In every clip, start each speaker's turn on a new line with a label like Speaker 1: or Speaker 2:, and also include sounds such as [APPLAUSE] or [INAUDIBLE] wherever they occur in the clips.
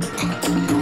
Speaker 1: Thank you.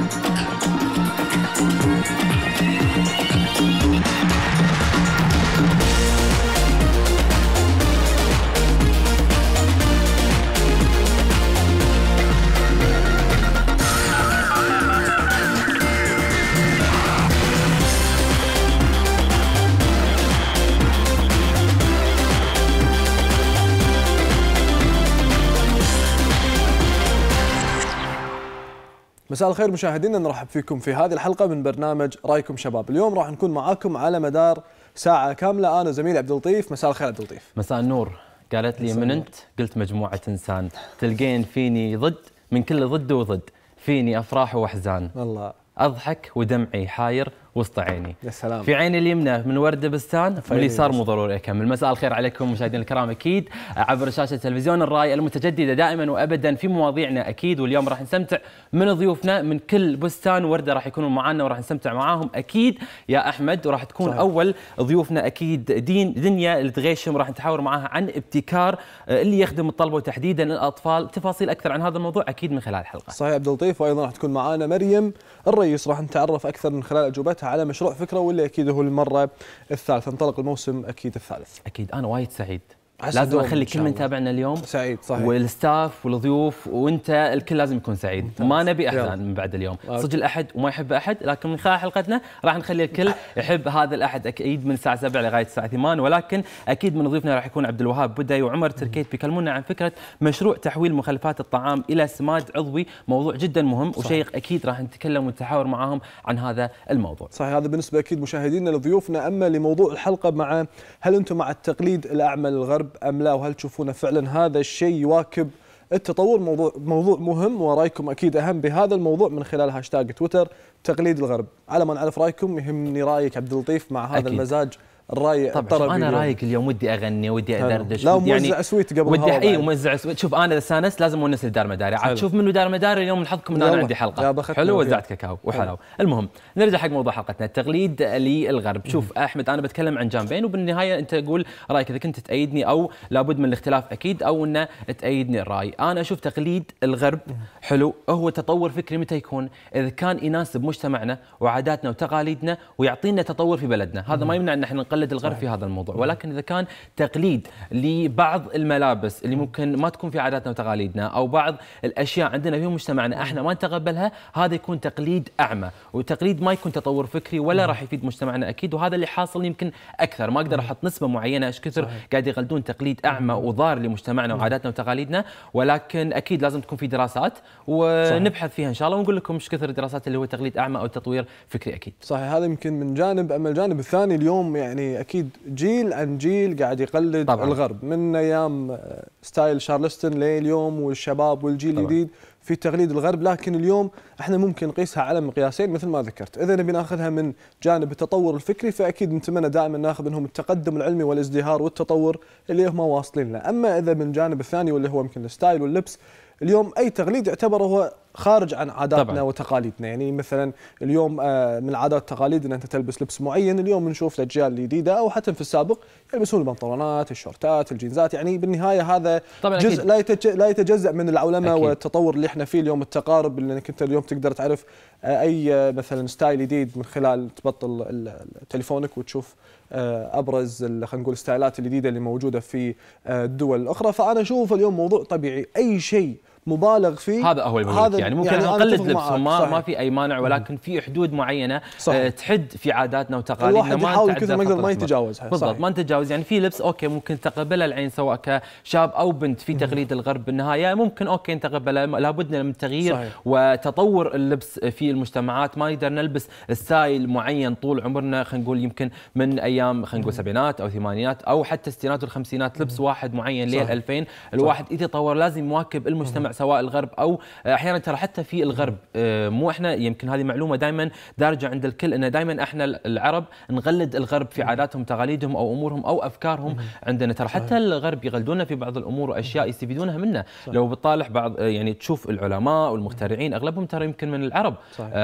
Speaker 1: مساء الخير مشاهدينا نرحب فيكم في هذه الحلقة من برنامج رايكم شباب، اليوم راح نكون معاكم على مدار ساعة كاملة أنا وزميلي عبد اللطيف، مساء الخير عبد اللطيف.
Speaker 2: مساء النور، قالت لي من أنت؟ قلت مجموعة إنسان، تلقين فيني ضد من كل ضد وضد، فيني أفراح وأحزان. والله أضحك ودمعي حاير وسط عيني يا سلام في عيني اليمنى من وردبستان بستان واليسار أيوة. مو ضروري اكمل مساء الخير عليكم مشاهدينا الكرام اكيد عبر شاشه تلفزيون الراي المتجدده دائما وابدا في مواضيعنا اكيد واليوم راح نستمتع من ضيوفنا من كل بستان ورده راح يكونوا معنا وراح نستمتع معاهم اكيد يا احمد وراح تكون صحيح. اول ضيوفنا اكيد دين دنيا الدغيشم راح نتحاور معاها عن ابتكار اللي يخدم الطلبه وتحديدا الاطفال تفاصيل اكثر عن هذا الموضوع اكيد من خلال الحلقه صحيح عبد اللطيف
Speaker 1: وايضا راح تكون معنا مريم الرئيس راح نتعرف اكثر من خلال اجوبتها انطلقت على مشروع فكره واللي اكيد هو المره الثالثه انطلق الموسم اكيد الثالث
Speaker 2: اكيد انا وايد سعيد لازم اخلي كل من تابعنا اليوم سعيد صحيح والستاف والضيوف وانت الكل لازم يكون سعيد ما نبي احزان من بعد اليوم صدق الاحد وما يحب احد لكن من خلال حلقتنا راح نخلي الكل يحب هذا الاحد اكيد من الساعه 7 لغايه الساعه 8 ولكن اكيد من ضيوفنا راح يكون عبد الوهاب بدي وعمر تركيت بيكلمونا عن فكره مشروع تحويل مخلفات الطعام الى سماد عضوي موضوع جدا مهم وشيق اكيد راح نتكلم ونتحاور معاهم عن هذا الموضوع صحيح هذا بالنسبه اكيد مشاهدينا
Speaker 1: لضيوفنا اما لموضوع الحلقه مع هل انتم مع التقليد الاعمى للغرب أم لا وهل تشوفون فعلا هذا الشيء يواكب التطور موضوع موضوع مهم ورايكم اكيد اهم بهذا الموضوع من خلال هاشتاج تويتر تقليد الغرب على ما نعرف رايكم يهمني رايك عبد اللطيف
Speaker 2: مع هذا أكيد. المزاج الراي طبعا انا رايك اليوم ودي اغني ودي ادردش لا ودي يعني اسويت قبل ودي اي وموزع اسويت شوف انا استانست لازم اونس لدار مداري عاد شوف منو دار مداري اليوم نحطكم انا عندي حلقه حلو وزعت كاكاو وحلو المهم نرجع حق موضوع حلقتنا التقليد للغرب شوف احمد انا بتكلم عن جانبين وبالنهايه انت تقول رايك اذا كنت تايدني او لابد من الاختلاف اكيد او انه تايدني الراي انا اشوف تقليد الغرب حلو هو تطور فكري متى يكون اذا كان يناسب مجتمعنا وعاداتنا وتقاليدنا ويعطينا تطور في بلدنا هذا ما يمنع ان احنا يقلد الغرب في هذا الموضوع ولكن اذا كان تقليد لبعض الملابس اللي ممكن ما تكون في عاداتنا وتقاليدنا او بعض الاشياء عندنا في مجتمعنا احنا ما نتقبلها هذا يكون تقليد اعمى والتقليد ما يكون تطور فكري ولا راح يفيد مجتمعنا اكيد وهذا اللي حاصل يمكن اكثر ما اقدر احط نسبه معينه ايش كثر قاعد يقلدون تقليد اعمى وضار لمجتمعنا وعاداتنا وتقاليدنا ولكن اكيد لازم تكون في دراسات ونبحث فيها ان شاء الله ونقول لكم ايش كثر الدراسات اللي هو تقليد اعمى او تطوير فكري اكيد
Speaker 1: صحيح هذا يمكن من جانب اما الجانب الثاني اليوم يعني يعني اكيد جيل عن جيل قاعد يقلد طبعا. الغرب من ايام آه، ستايل شارلستون لليوم والشباب والجيل الجديد في تقليد الغرب لكن اليوم احنا ممكن نقيسها على مقياسين مثل ما ذكرت اذا نبي ناخذها من جانب التطور الفكري فاكيد نتمنى دائما ناخذ منهم التقدم العلمي والازدهار والتطور اللي هم واصلين له اما اذا من الجانب الثاني واللي هو يمكن الستايل واللبس اليوم اي تقليد يعتبر هو خارج عن عاداتنا طبعًا. وتقاليدنا يعني مثلا اليوم آه، من عادات وتقاليد ان انت تلبس لبس معين اليوم نشوف الاجيال الجديده او حتى في السابق يلبسون البنطلونات الشورتات الجينزات يعني بالنهايه هذا طبعًا جزء أكيد. لا, يتج... لا يتجزا من العولمه أكيد. والتطور اللي احنا فيه اليوم التقارب لانك انت اليوم تقدر تعرف آه، اي آه، مثلا ستايل جديد من خلال تبطل تليفونك وتشوف ابرز خلينا نقول الستايلات الجديده اللي موجوده في الدول الاخرى فانا اشوف اليوم موضوع طبيعي اي شيء مبالغ فيه هذا هو المهم هذا يعني ممكن يعني نقلد لبسهم ما, ما
Speaker 2: في اي مانع ولكن في حدود معينه صح. آه، تحد في عاداتنا وتقاليدنا الواحد يحاول كثر ما يقدر ما يتجاوزها بالضبط ما نتجاوز يعني في لبس اوكي ممكن تقبله العين سواء كشاب او بنت في تقليد الغرب بالنهايه ممكن اوكي نتقبله لابد من تغيير صحيح. وتطور اللبس في المجتمعات ما نقدر نلبس ستايل معين طول عمرنا خلينا نقول يمكن من ايام خلينا نقول سبعينات او ثمانينات او حتى الستينات والخمسينات لبس واحد معين ليه 2000 الواحد يتطور لازم يواكب المجتمع سواء الغرب او آه، احيانا ترى حتى في الغرب آه، مو احنا يمكن هذه معلومه دائما دارجه عند الكل ان دائما احنا العرب نغلد الغرب في عاداتهم تقاليدهم او امورهم او افكارهم عندنا ترى حتى الغرب يغلدونا في بعض الامور واشياء يستفيدونها منا لو بتطالع بعض آه، يعني تشوف العلماء والمخترعين اغلبهم ترى يمكن من العرب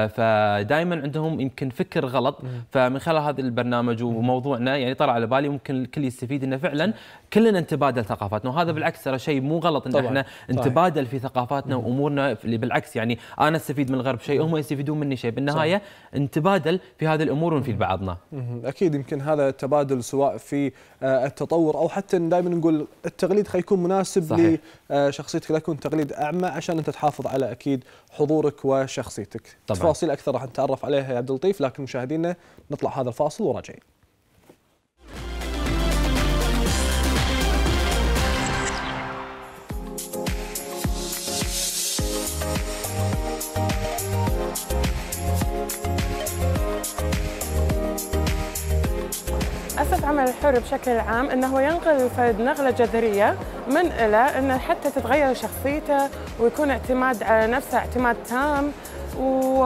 Speaker 2: فدائما عندهم يمكن فكر غلط فمن خلال هذا البرنامج وموضوعنا يعني طلع على بالي ممكن الكل يستفيد انه فعلا كلنا نتبادل ثقافاتنا وهذا بالعكس ترى شيء مو غلط ان احنا نتبادل في ثقافاتنا ثقافاتنا وامورنا اللي بالعكس يعني انا استفيد من الغرب شيء وهم يستفيدون مني شيء بالنهايه صح. نتبادل في هذه الامور ونفيد بعضنا اكيد
Speaker 1: يمكن هذا التبادل سواء في آه، التطور او حتى دائما نقول التقليد خيكون مناسب صحيح. لشخصيتك آه، لا يكون تقليد اعمى عشان انت تحافظ على اكيد حضورك وشخصيتك طبعا. تفاصيل اكثر راح نتعرف عليها يا عبد اللطيف لكن مشاهدينا نطلع هذا الفاصل وراجعين
Speaker 3: العمل الحر بشكل عام أنه ينقل الفرد نقلة جذرية من إلى أنه حتى تتغير شخصيته ويكون اعتماد على نفسه اعتماد تام و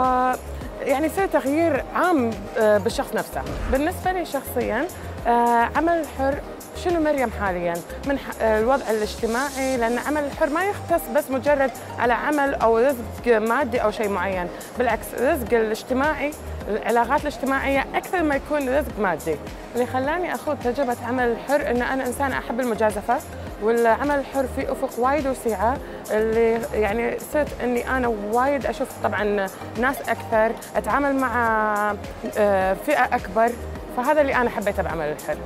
Speaker 3: يعني يصير تغيير عام آه، بالشخص نفسه بالنسبة لي شخصيا آه، عمل الحر شنو مريم حاليا من آه، الوضع الاجتماعي لان عمل الحر ما يختص بس مجرد على عمل او رزق مادي او شيء معين بالعكس الرزق الاجتماعي العلاقات الاجتماعيه اكثر ما يكون رزق مادي اللي خلاني اخوض تجربه عمل الحر ان انا انسان احب المجازفه والعمل الحر في افق وايد وسيعه اللي يعني صرت اني انا وايد اشوف طبعا ناس اكثر اتعامل مع آه، فئه اكبر فهذا اللي انا حبيته بعمل الحر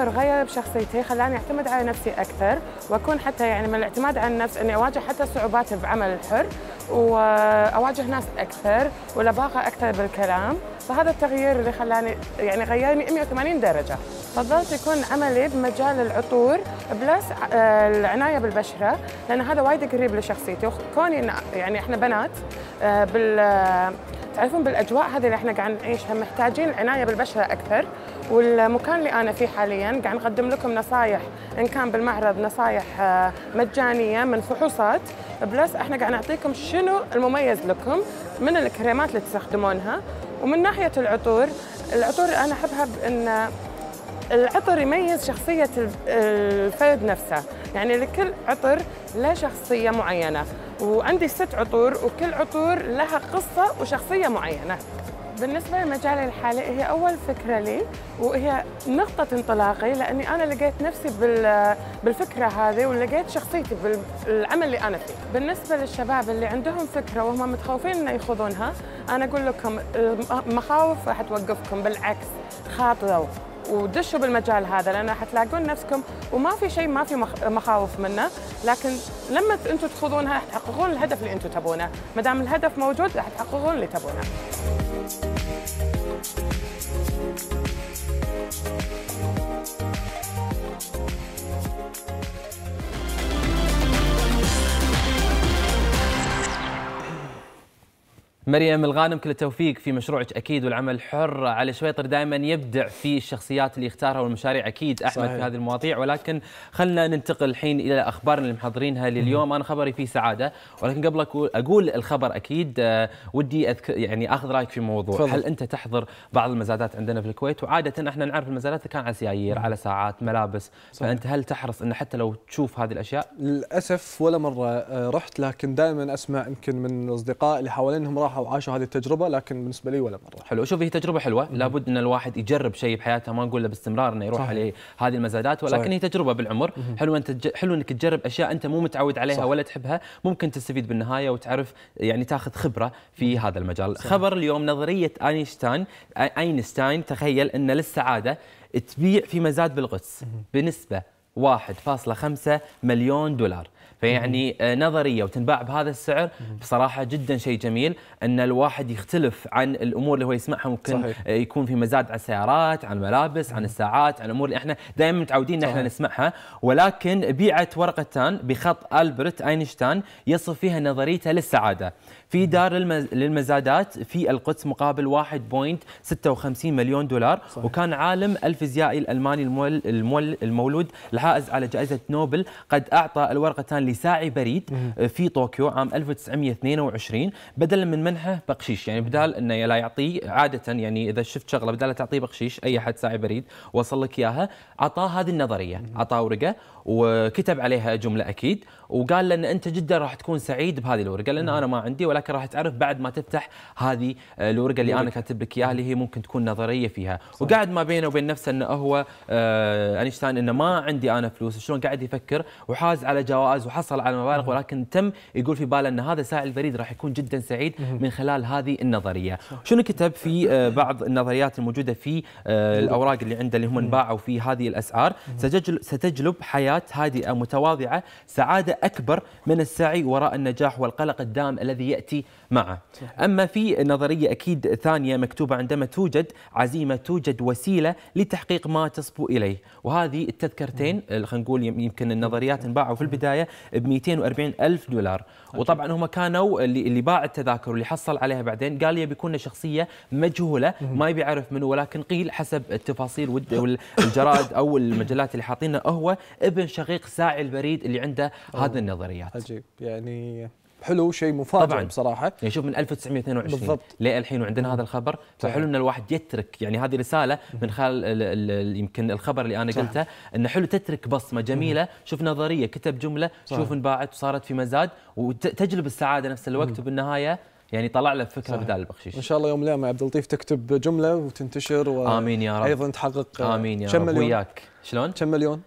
Speaker 3: اكثر غير بشخصيتي خلاني اعتمد على نفسي اكثر واكون حتى يعني من الاعتماد على النفس اني اواجه حتى صعوبات بعمل الحر واواجه ناس اكثر ولباقه اكثر بالكلام فهذا التغيير اللي خلاني يعني غيرني 180 درجه فضلت يكون عملي بمجال العطور بلس آه، العنايه بالبشره لان هذا وايد قريب لشخصيتي وكوني يعني احنا بنات آه، بال تعرفون بالاجواء هذه اللي احنا قاعد نعيشها محتاجين عنايه بالبشره اكثر والمكان اللي انا فيه حاليا قاعد نقدم لكم نصائح ان كان بالمعرض نصائح آه، مجانيه من فحوصات بلس احنا قاعد نعطيكم شنو المميز لكم من الكريمات اللي تستخدمونها ومن ناحيه العطور العطور انا احبها بان العطر يميز شخصيه الفرد نفسه يعني لكل عطر له شخصيه معينه وعندي ست عطور وكل عطور لها قصه وشخصيه معينه بالنسبة لمجال الحالي هي أول فكرة لي وهي نقطة انطلاقي لأني أنا لقيت نفسي بالفكرة هذه ولقيت شخصيتي بالعمل اللي أنا فيه بالنسبة للشباب اللي عندهم فكرة وهم متخوفين أن يخوضونها أنا أقول لكم المخاوف راح توقفكم بالعكس خاطروا ودشوا بالمجال هذا راح حتلاقون نفسكم وما في شيء ما في مخاوف منه لكن لما انتم تخوضونها راح تحققون الهدف اللي انتم تبونه ما دام الهدف موجود راح تحققون اللي تبونه
Speaker 2: مريم الغانم كل التوفيق في مشروعك اكيد والعمل الحر علي شويطر دائما يبدع في الشخصيات اللي يختارها والمشاريع اكيد احمد صحيح. في هذه المواضيع ولكن خلنا ننتقل الحين الى اخبارنا اللي محضرينها لليوم انا خبري فيه سعاده ولكن قبل اقول الخبر اكيد آه، ودي أذكر يعني اخذ رايك في موضوع فضل. هل انت تحضر بعض المزادات عندنا في الكويت وعاده احنا نعرف المزادات كان على سيايير على ساعات ملابس صحيح. فانت هل تحرص ان حتى لو تشوف هذه الاشياء
Speaker 1: للاسف ولا مره آه، رحت لكن دائما اسمع يمكن من الاصدقاء اللي حوالينهم راحوا او عاشوا هذه التجربه لكن بالنسبه لي
Speaker 2: ولا مره حلو شوف هي تجربه حلوه مم. لابد ان الواحد يجرب شيء بحياته ما نقول له باستمرار انه يروح عليه هذه المزادات ولكن صحيح. هي تجربه بالعمر مم. حلو انت تج... حلو انك تجرب اشياء انت مو متعود عليها صح. ولا تحبها ممكن تستفيد بالنهايه وتعرف يعني تاخذ خبره في هذا المجال صحيح. خبر اليوم نظريه اينشتاين اينشتاين تخيل ان للسعاده تبيع في مزاد بالقدس بنسبه 1.5 مليون دولار فيعني آه, نظريه وتنباع بهذا السعر بصراحه جدا شيء جميل ان الواحد يختلف عن الامور اللي هو يسمعها ممكن صحيح. آه, يكون في مزاد على السيارات عن الملابس عن الساعات عن الامور اللي احنا دائما متعودين ان احنا نسمعها ولكن بيعت ورقتان بخط البرت اينشتاين يصف فيها نظريته للسعاده في دار للمزادات في القدس مقابل 1.56 مليون دولار صحيح. وكان عالم الفيزيائي الالماني المول المولود الحائز على جائزه نوبل قد اعطى الورقتان لساعي بريد آه، في طوكيو عام 1922 بدلا من منحه بقشيش يعني بدال انه لا يعطيه عاده يعني اذا شفت شغله بدال تعطيه بقشيش اي احد ساعي بريد وصل لك اياها اعطاه هذه النظريه اعطاه ورقه وكتب عليها جمله اكيد وقال له ان انت جدا راح تكون سعيد بهذه الورقه لان انا ما عندي ولكن راح تعرف بعد ما تفتح هذه آه، الورقه اللي انا كاتب لك اياها اللي هي ممكن تكون نظريه فيها صح. ما بينه وبين نفسه انه هو آه، اينشتاين انه ما عندي انا فلوس شلون قاعد يفكر وحاز على جوائز وحاز حصل على مبالغ نعم. ولكن تم يقول في باله ان هذا سائل البريد راح يكون جدا سعيد من خلال هذه النظريه شنو كتب في آه، بعض النظريات الموجوده في آه، الاوراق اللي عنده اللي هم انباعوا في هذه الاسعار ستجلب حياه هادئه متواضعه سعاده اكبر من السعي وراء النجاح والقلق الدام الذي ياتي معه اما في نظريه اكيد ثانيه مكتوبه عندما توجد عزيمه توجد وسيله لتحقيق ما تصبو اليه وهذه التذكرتين آه، خلينا نقول يمكن النظريات انباعوا في البدايه ب 240 ألف دولار وطبعا هم كانوا اللي, اللي باع التذاكر واللي حصل عليها بعدين قال يبي يكون شخصيه مجهوله ما يبي يعرف منه ولكن قيل حسب التفاصيل والجرائد [LAUGHS] او المجلات اللي حاطينها هو ابن شقيق ساعي البريد اللي عنده هذه النظريات عجيب
Speaker 1: يعني حلو شيء مفاجئ طبعا
Speaker 2: بصراحه يعني شوف من 1922 بالضبط للحين وعندنا هذا الخبر فحلو ان الواحد يترك يعني هذه رساله من خلال يمكن الخبر اللي انا قلته انه حلو تترك بصمه جميله شوف نظريه كتب جمله صح. شوف انباعت وصارت في مزاد وتجلب السعاده نفس الوقت وبالنهايه يعني طلع له فكره صحيح. بدال البخشيش ان شاء الله يوم
Speaker 1: الايام عبد اللطيف تكتب جمله وتنتشر و... امين يا رب ايضا
Speaker 2: تحقق امين يا رب وياك شلون كم مليون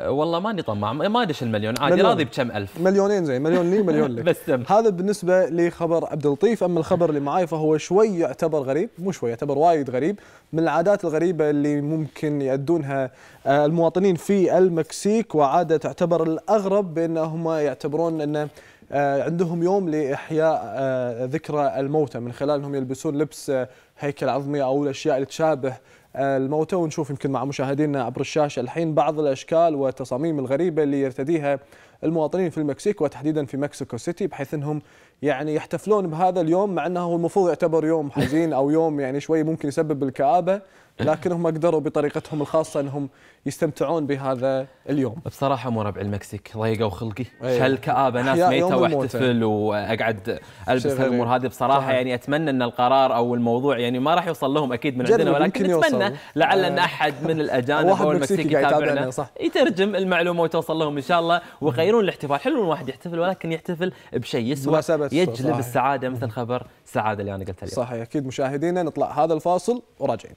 Speaker 2: أه، والله ماني طماع ما ادش المليون عادي مليون. راضي بكم ألف مليونين
Speaker 1: زين مليون لي مليون [LAUGHS] لك بس هذا بالنسبه لخبر عبد اللطيف اما الخبر اللي معاي فهو شوي يعتبر غريب مو شوي يعتبر وايد غريب من العادات الغريبه اللي ممكن يؤدونها أه، المواطنين في المكسيك وعاده تعتبر الاغرب بانهم يعتبرون انه أه، عندهم يوم لإحياء ذكرى الموتى من خلال أنهم يلبسون لبس هيكل عظمي أو الأشياء اللي تشابه الموتى ونشوف يمكن مع مشاهدينا عبر الشاشه الحين بعض الاشكال والتصاميم الغريبه اللي يرتديها المواطنين في المكسيك وتحديدا في مكسيكو سيتي بحيث انهم يعني يحتفلون بهذا اليوم مع انه المفروض يعتبر يوم حزين او يوم يعني شوي ممكن يسبب الكابه [LAUGHS] لكنهم قدروا بطريقتهم الخاصه انهم
Speaker 2: يستمتعون بهذا اليوم. بصراحه ربع المكسيك ضيقوا خلقي، شل إيه. كابه ناس ميته واحتفل واقعد البس الامور هذه بصراحه صحيح. يعني اتمنى ان القرار او الموضوع يعني ما راح يوصل لهم اكيد من عندنا ولكن اتمنى لعل ان آه. احد من [LAUGHS] الاجانب او المكسيك يتابعنا يترجم المعلومه وتوصل لهم ان شاء الله ويغيرون الاحتفال، حلو ان الواحد يحتفل ولكن يحتفل بشيء يسوى يجلب صحيح. السعاده مثل خبر السعاده اللي انا قلتها اليوم. صحيح اكيد
Speaker 1: مشاهدينا نطلع هذا الفاصل وراجعين.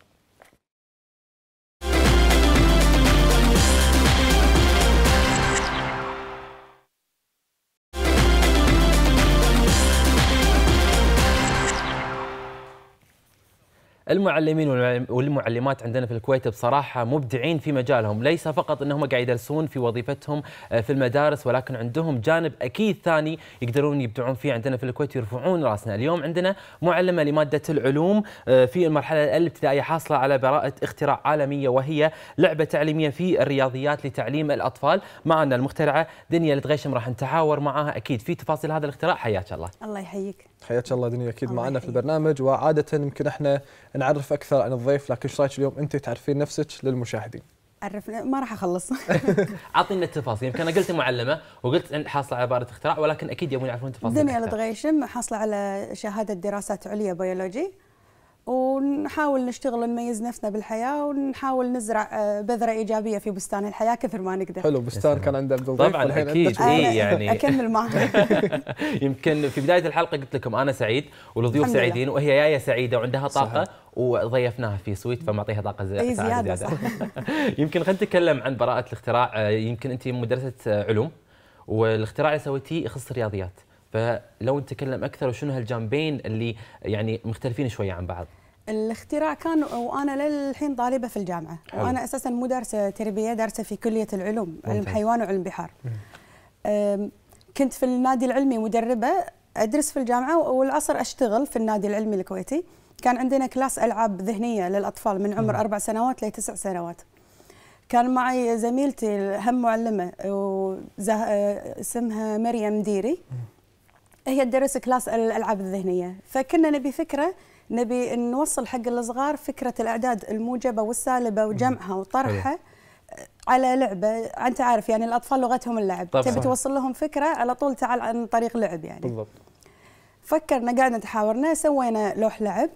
Speaker 2: المعلمين والمعلمات عندنا في الكويت بصراحة مبدعين في مجالهم ليس فقط أنهم قاعد يدرسون في وظيفتهم آه، في المدارس ولكن عندهم جانب أكيد ثاني يقدرون يبدعون فيه عندنا في الكويت يرفعون راسنا اليوم عندنا معلمة لمادة العلوم آه، في المرحلة الابتدائية حاصلة على براءة اختراع عالمية وهي لعبة تعليمية في الرياضيات لتعليم الأطفال معنا المخترعة دنيا الدغيشم راح نتحاور معها أكيد في تفاصيل هذا الاختراع حياك الله
Speaker 4: الله يحييك
Speaker 1: حياك الله دنيا أكيد معنا في البرنامج وعادة يمكن احنا نعرف اكثر عن الضيف لكن ايش رايك اليوم انت تعرفين نفسك للمشاهدين
Speaker 2: عرفنا ما راح اخلص [LAUGHS] عطينا التفاصيل يمكن انا قلت معلمه وقلت حاصله على بارة اختراع ولكن اكيد يبون يعرفون التفاصيل دنيا
Speaker 4: الغيشم حاصله على شهاده دراسات عليا بيولوجي ونحاول نشتغل نميز نفسنا بالحياه ونحاول نزرع آه، بذره ايجابيه في بستان الحياه كثر ما نقدر. حلو بستان كان عند عبد طبعا اكيد اي يعني [LAUGHS] اكمل معك [LAUGHS]
Speaker 2: يمكن في بدايه الحلقه قلت لكم انا سعيد والضيوف سعيدين وهي يايا سعيده وعندها طاقه صحيح. وضيفناها في سويت فمعطيها طاقه زياده أي زياده, زيادة. [LAUGHS] يمكن خلينا نتكلم عن براءه الاختراع آه، يمكن انت مدرسه آه، علوم والاختراع اللي سويتيه يخص الرياضيات فلو نتكلم اكثر وشنو هالجانبين اللي يعني مختلفين شويه عن بعض
Speaker 4: الاختراع كان وانا للحين طالبه في الجامعه حلو. وانا اساسا مو دارسه تربيه دارسه في كليه العلوم علم حيوان وعلم بحار كنت في النادي العلمي مدربه ادرس في الجامعه والعصر اشتغل في النادي العلمي الكويتي كان عندنا كلاس العاب ذهنيه للاطفال من عمر اربع سنوات لتسع سنوات كان معي زميلتي هم معلمه وزه... اسمها مريم ديري هي تدرس كلاس الالعاب الذهنيه فكنا نبي فكره نبي نوصل حق الصغار فكره الاعداد الموجبه والسالبه وجمعها وطرحها على لعبه انت عارف يعني الاطفال لغتهم اللعب تبي توصل لهم فكره على طول تعال عن طريق لعب يعني بالضبط فكرنا قعدنا تحاورنا سوينا لوح لعب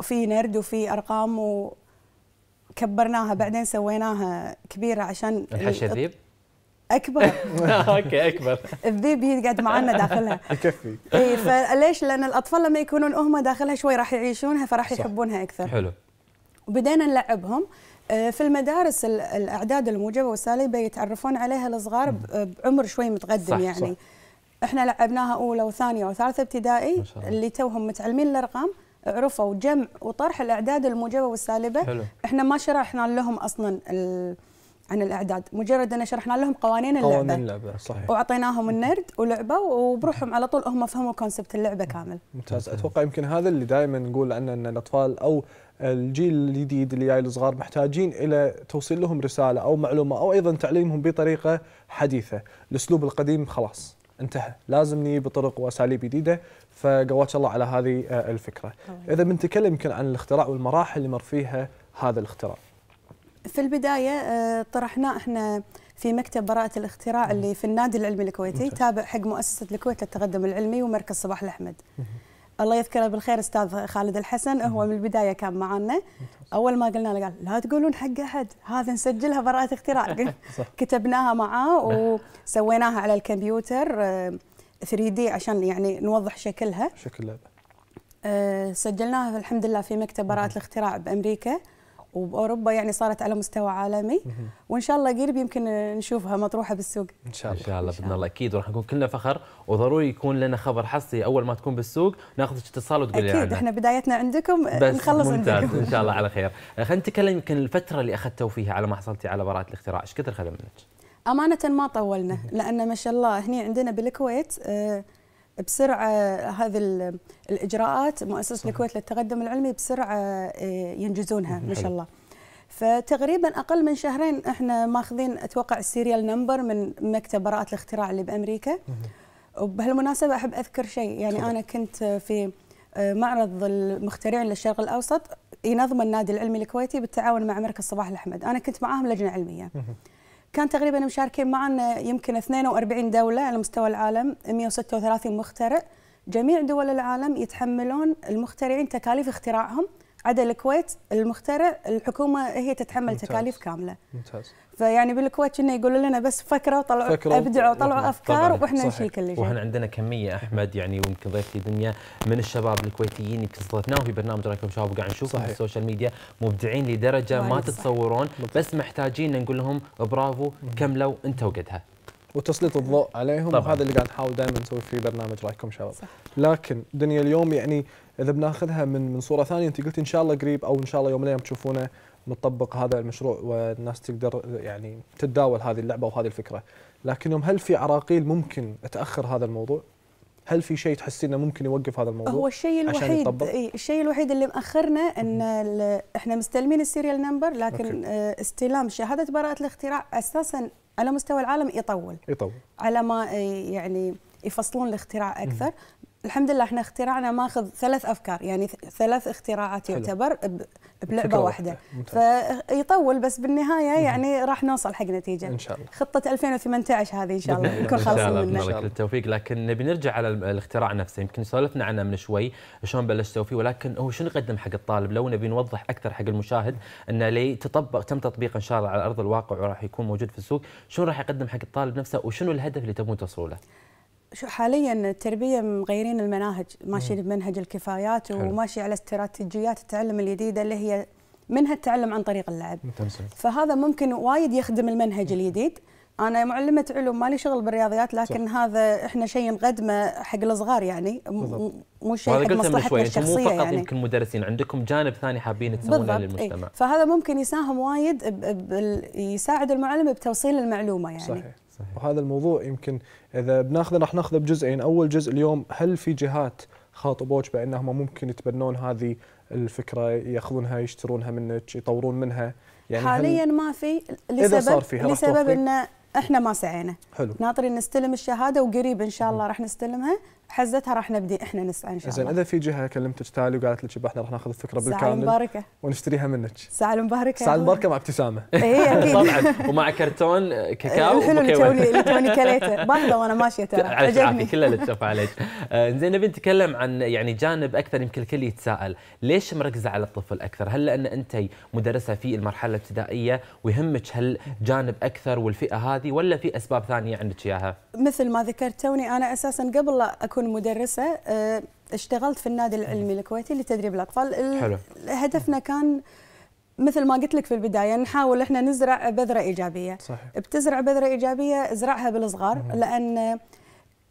Speaker 4: وفي نرد وفي ارقام وكبرناها بعدين سويناها كبيره عشان الحشاذيب اكبر [LAUGHS] اوكي اكبر الذيب هي قاعد معنا داخلها
Speaker 5: يكفي [LAUGHS] اي فليش
Speaker 4: لان الاطفال لما يكونون هم داخلها شوي راح يعيشونها فراح يحبونها اكثر حلو وبدينا نلعبهم آه، في المدارس الاعداد الموجبه والسالبه يتعرفون عليها الصغار بعمر شوي متقدم يعني صح. احنا لعبناها اولى وثانيه وثالثه ابتدائي اللي توهم متعلمين الارقام عرفوا جمع وطرح الاعداد الموجبه والسالبه حلو. احنا ما شرحنا لهم اصلا عن الاعداد مجرد ان شرحنا لهم قوانين اللعبه قوانين
Speaker 1: اللعبه صحيح
Speaker 4: واعطيناهم النرد ولعبه وبروحهم على طول هم فهموا كونسبت اللعبه كامل
Speaker 1: ممتاز اتوقع يمكن هذا اللي دائما نقول عنه ان الاطفال او الجيل الجديد اللي جاي الصغار محتاجين الى توصيل لهم رساله او معلومه او ايضا تعليمهم بطريقه حديثه الاسلوب القديم خلاص انتهى لازم نجي بطرق واساليب جديده فقواك الله على هذه آه، الفكره اذا بنتكلم يمكن عن الاختراع والمراحل اللي مر فيها هذا الاختراع
Speaker 4: في البدايه آه، طرحنا احنا في مكتب براءة الاختراع اللي في النادي العلمي الكويتي تابع حق مؤسسة الكويت للتقدم العلمي ومركز صباح الأحمد الله يذكره بالخير استاذ خالد الحسن هو من البدايه كان معنا اول ما قلنا له قال لا تقولون حق احد هذا نسجلها براءه اختراع [LAUGHS] كتبناها معاه وسويناها على الكمبيوتر 3 آه، دي عشان يعني نوضح شكلها شكلها آه، سجلناها الحمد لله في مكتب براءه الاختراع بامريكا وباوروبا يعني صارت على مستوى عالمي وان شاء الله قريب يمكن نشوفها مطروحه بالسوق
Speaker 2: ان شاء الله ان شاء الله باذن الله اكيد وراح نكون كلنا فخر وضروري يكون لنا خبر حصري اول ما تكون بالسوق ناخذ اتصال وتقول اكيد احنا
Speaker 4: بدايتنا عندكم بس نخلص ممتاز عندكم ان شاء الله
Speaker 2: على خير خلينا نتكلم يمكن الفتره اللي اخذتوا فيها على ما حصلتي على براءه الاختراع ايش كثر خدمتك؟ منك
Speaker 4: امانه ما طولنا لان ما شاء الله هني عندنا بالكويت آه بسرعه هذه الاجراءات مؤسسه الكويت للتقدم العلمي بسرعه آه، ينجزونها ما شاء الله. فتقريبا اقل من شهرين احنا ماخذين اتوقع السيريال نمبر من مكتب براءه الاختراع اللي بامريكا. وبهالمناسبه احب اذكر شيء يعني انا كنت في آه، معرض المخترعين للشرق الاوسط ينظم النادي العلمي الكويتي بالتعاون مع مركز صباح الاحمد، انا كنت معاهم لجنه علميه. كان تقريبا مشاركين معنا يمكن 42 دولة على مستوى العالم 136 مخترع جميع دول العالم يتحملون المخترعين تكاليف اختراعهم عدا الكويت المخترع الحكومه هي تتحمل ممتاز. تكاليف كامله ممتاز فيعني بالكويت كنا يقولوا لنا بس فكروا طلعوا فكرة ابدعوا طلعوا افكار واحنا نشيل كل شيء واحنا
Speaker 2: عندنا كميه احمد يعني ويمكن ضيفتي دنيا من الشباب الكويتيين استضفناهم في برنامج رايكم شباب وقاعد نشوفهم في السوشيال ميديا مبدعين لدرجه ما تتصورون صح. بس محتاجين نقول لهم برافو كملوا انتوا قدها
Speaker 1: وتسليط الضوء عليهم طبعا. وهذا اللي قاعد نحاول دائما نسوي في برنامج رايكم شباب صح. لكن دنيا اليوم يعني اذا بناخذها من من صوره ثانيه انت قلت ان شاء الله قريب او ان شاء الله يوم من الايام تشوفونه متطبق هذا المشروع والناس تقدر يعني تتداول هذه اللعبه وهذه الفكره لكن هل في عراقيل ممكن تاخر هذا الموضوع هل في شيء تحسين انه ممكن يوقف هذا الموضوع هو الشيء الوحيد عشان إيه،
Speaker 4: الشيء الوحيد اللي مأخرنا ان احنا مستلمين السيريال نمبر لكن أوكي. آه، استلام شهاده براءه الاختراع اساسا على مستوى العالم يطول يطول على ما إيه، يعني يفصلون الاختراع اكثر مم. الحمد لله احنا اختراعنا ماخذ ثلاث افكار يعني ثلاث اختراعات يعتبر بلعبه واحده فيطول بس بالنهايه مم. يعني راح نوصل حق نتيجه ان شاء الله خطه 2018 هذه ان شاء الله نكون خالصين منها ان شاء الله
Speaker 2: التوفيق لكن نبي نرجع على الاختراع نفسه يمكن سولفنا عنه من شوي شلون بلشتوا فيه ولكن هو شنو يقدم حق الطالب لو نبي نوضح اكثر حق المشاهد انه لي تطبق تم تطبيقه ان شاء الله على ارض الواقع وراح يكون موجود في السوق شنو راح يقدم حق الطالب نفسه وشنو الهدف اللي تبون توصلوا له
Speaker 4: شو حاليا التربيه مغيرين المناهج ماشيين بمنهج الكفايات وماشي على استراتيجيات التعلم الجديده اللي هي منها التعلم عن طريق اللعب فهذا ممكن وايد يخدم المنهج الجديد انا معلمه علوم مالي شغل بالرياضيات لكن صح. هذا احنا شيء نقدمه حق الصغار يعني مو شيء حق مصلحتنا الشخصيه مو فقط يعني. يمكن
Speaker 2: مدرسين عندكم جانب ثاني حابين
Speaker 4: تسوونه للمجتمع ايه. فهذا ممكن يساهم وايد يساعد المعلم بتوصيل المعلومه يعني صحيح.
Speaker 1: صحيح. وهذا الموضوع يمكن اذا بناخذ راح ناخذ بجزئين اول جزء اليوم هل في جهات خاطبوك بانهم ممكن يتبنون هذه الفكره ياخذونها يشترونها منك يطورون منها يعني حاليا
Speaker 4: ما في لسبب اذا صار فيها لسبب ان احنا ما سعينا حلو ناطرين نستلم الشهاده وقريب ان شاء الله راح نستلمها حزتها راح نبدي احنا نسعى ان شاء الله. زين اذا
Speaker 1: في جهه كلمتك تالي وقالت لك احنا راح ناخذ الفكره
Speaker 4: بالكامل ساعة المباركة
Speaker 2: ونشتريها منك.
Speaker 4: ساعة المباركة ساعة المباركة مع ابتسامة. [LAUGHS] اي اكيد طبعا
Speaker 2: ومع كرتون إيه، كاكاو الحلو اللي توني اللي توني كليته باخذه
Speaker 4: وانا ماشية ترى عجبني كله اللي تشوفه
Speaker 2: عليك. آه، زين نبي نتكلم عن يعني جانب اكثر يمكن الكل يتساءل ليش مركزة على الطفل اكثر؟ هل لان انت مدرسة في المرحلة الابتدائية ويهمك هالجانب اكثر والفئة هذه ولا في اسباب ثانية عندك اياها؟
Speaker 4: مثل ما ذكرت توني انا اساسا قبل لا اكون أكون مدرسة آه، اشتغلت في النادي العلمي الكويتي لتدريب الأطفال حلو. هدفنا كان مثل ما قلت لك في البدايه نحاول احنا نزرع بذره ايجابيه صحيح. بتزرع بذره ايجابيه ازرعها بالصغار مم. لان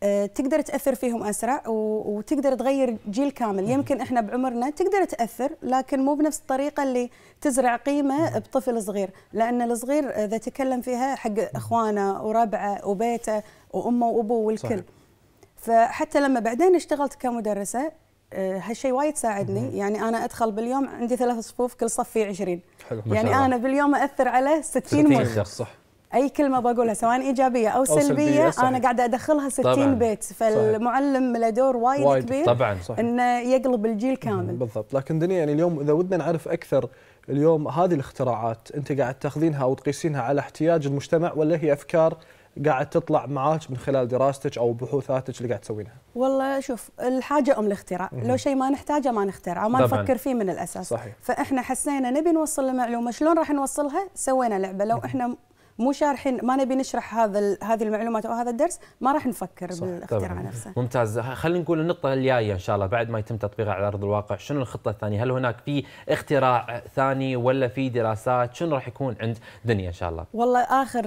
Speaker 4: آه، تقدر تاثر فيهم اسرع وتقدر تغير جيل كامل مم. يمكن احنا بعمرنا تقدر تاثر لكن مو بنفس الطريقه اللي تزرع قيمه بطفل صغير لان الصغير اذا تكلم فيها حق اخوانه وربعه وبيته وامه وابوه والكل صحيح. فحتى لما بعدين اشتغلت كمدرسه آه، هالشيء وايد ساعدني يعني انا ادخل باليوم عندي ثلاث صفوف كل صف فيه 20 حلو يعني انا باليوم اثر على 60 مخ صح اي كلمه بقولها سواء ايجابيه او, أو سلبيه, سلبية انا قاعده ادخلها 60 بيت فالمعلم له دور وايد, وايد كبير طبعا صحيح. انه يقلب الجيل كامل
Speaker 1: بالضبط لكن دنيا يعني اليوم اذا ودنا نعرف اكثر اليوم هذه الاختراعات انت قاعد تاخذينها او تقيسينها على احتياج المجتمع ولا هي افكار قاعد تطلع معاك من خلال دراستك او بحوثاتك اللي قاعد تسوينها؟
Speaker 4: والله شوف الحاجه ام الاختراع، لو شيء ما نحتاجه ما نخترعه، ما طبعًا. نفكر فيه من الاساس. صحيح. فاحنا حسينا نبي نوصل المعلومه، شلون راح نوصلها؟ سوينا لعبه، لو احنا مو شارحين ما نبي نشرح هذا هذه المعلومات او هذا الدرس ما راح نفكر بالاختراع نفسه
Speaker 2: ممتاز خلينا نقول النقطه الجايه ان شاء الله بعد ما يتم تطبيقها على ارض الواقع شنو الخطه الثانيه هل هناك في اختراع ثاني ولا في دراسات شنو راح يكون عند دنيا ان شاء الله
Speaker 5: والله
Speaker 4: اخر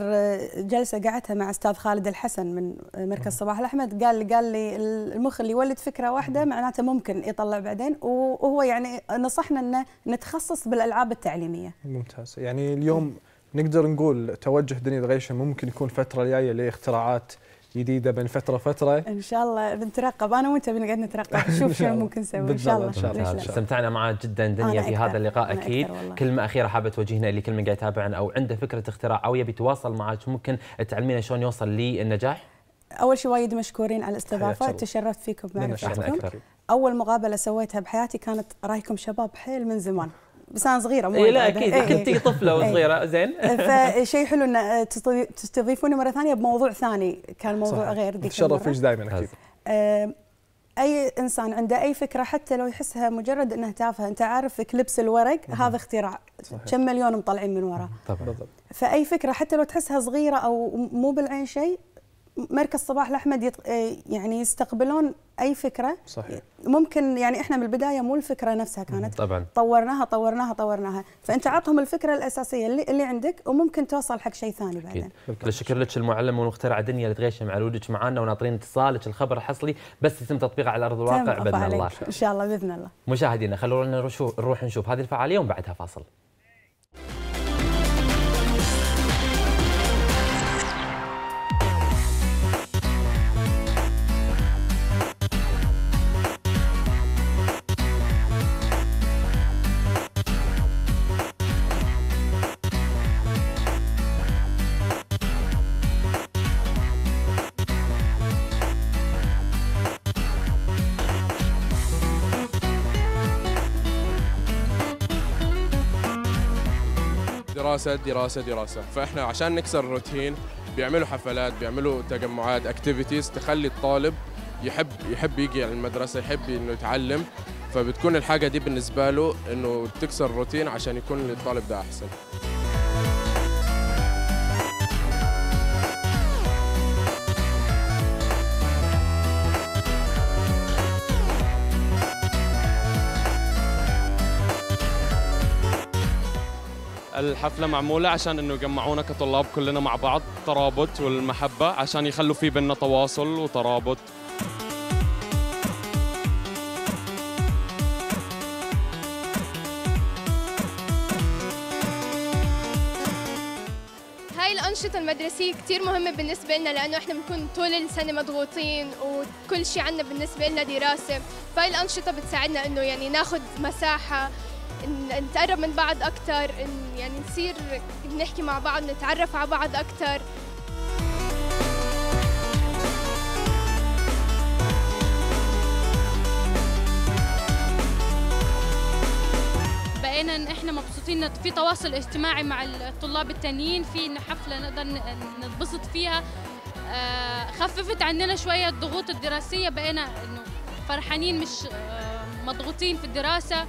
Speaker 4: جلسه قعدتها مع استاذ خالد الحسن من مركز صباح الاحمد قال قال لي المخ اللي يولد فكره واحده معناته ممكن يطلع بعدين وهو يعني نصحنا انه نتخصص بالالعاب التعليميه
Speaker 1: ممتاز يعني اليوم نقدر نقول توجه دنيا الغيشه ممكن يكون فتره الجايه لاختراعات جديده بين فتره وفتره
Speaker 4: ان شاء الله بنترقب انا وانت بنقعد نترقب [LAUGHS] نشوف شو ممكن نسوي ان شاء الله
Speaker 2: استمتعنا معك جدا دنيا في هذا اللقاء اكيد كلمه اخيره حابه توجهنا اللي كل من قاعد يتابعنا او عنده فكره اختراع او يبي يتواصل معك ممكن تعلمينا شلون يوصل للنجاح
Speaker 4: اول شيء وايد مشكورين على الاستضافه تشرفت فيكم بمعرفتكم اول مقابله سويتها بحياتي كانت رايكم شباب حيل من زمان بس انا صغيره مو إيه، لا اكيد إيه طفله وصغيره
Speaker 2: إيه زين
Speaker 6: [LAUGHS]
Speaker 4: فشيء حلو ان آه، تستضيفوني مره ثانيه بموضوع ثاني كان موضوع صح. غير ذيك تشرف فيك دائما اكيد آه، اي انسان عنده اي فكره حتى لو يحسها مجرد انها تافهه انت عارف كلبس الورق مم. هذا اختراع كم مليون مطلعين من وراه طبعا فاي فكره حتى لو تحسها صغيره او مو بالعين شيء مركز صباح الاحمد آه، يعني يستقبلون اي فكره صحيح ممكن يعني احنا من البدايه مو الفكره نفسها كانت طبعا طورناها طورناها طورناها فانت عطهم الفكره الاساسيه اللي, اللي عندك وممكن توصل حق شيء ثاني بعدين
Speaker 2: اكيد بشكر لك المعلمه والمخترعه دنيا مع معلودك معانا وناطرين اتصالك الخبر الحصري بس يتم تطبيقه على ارض الواقع باذن الله ان
Speaker 4: شاء الله باذن الله
Speaker 2: مشاهدينا خلونا نروح نشوف هذه الفعاليه ومن بعدها فاصل دراسه دراسه دراسه فاحنا عشان نكسر الروتين بيعملوا حفلات بيعملوا تجمعات اكتيفيتيز تخلي الطالب يحب يحب يجي على المدرسه يحب انه يتعلم فبتكون الحاجه دي بالنسبه له انه تكسر الروتين عشان يكون للطالب ده احسن الحفله معموله عشان انه يجمعونا كطلاب كلنا مع بعض ترابط والمحبه عشان يخلوا في بيننا تواصل وترابط
Speaker 7: هاي الأنشطة المدرسية كثير مهمة بالنسبة لنا لأنه إحنا بنكون طول السنة مضغوطين وكل شيء عنا بالنسبة لنا دراسة، فهاي الأنشطة بتساعدنا إنه يعني ناخذ مساحة نتقرب من بعض اكثر يعني نصير نحكي مع بعض نتعرف على بعض اكثر بقينا احنا مبسوطين في تواصل اجتماعي مع الطلاب التانيين في حفله نقدر نتبسط فيها آه، خففت عننا شويه الضغوط الدراسيه بقينا انه فرحانين مش آه، مضغوطين في الدراسه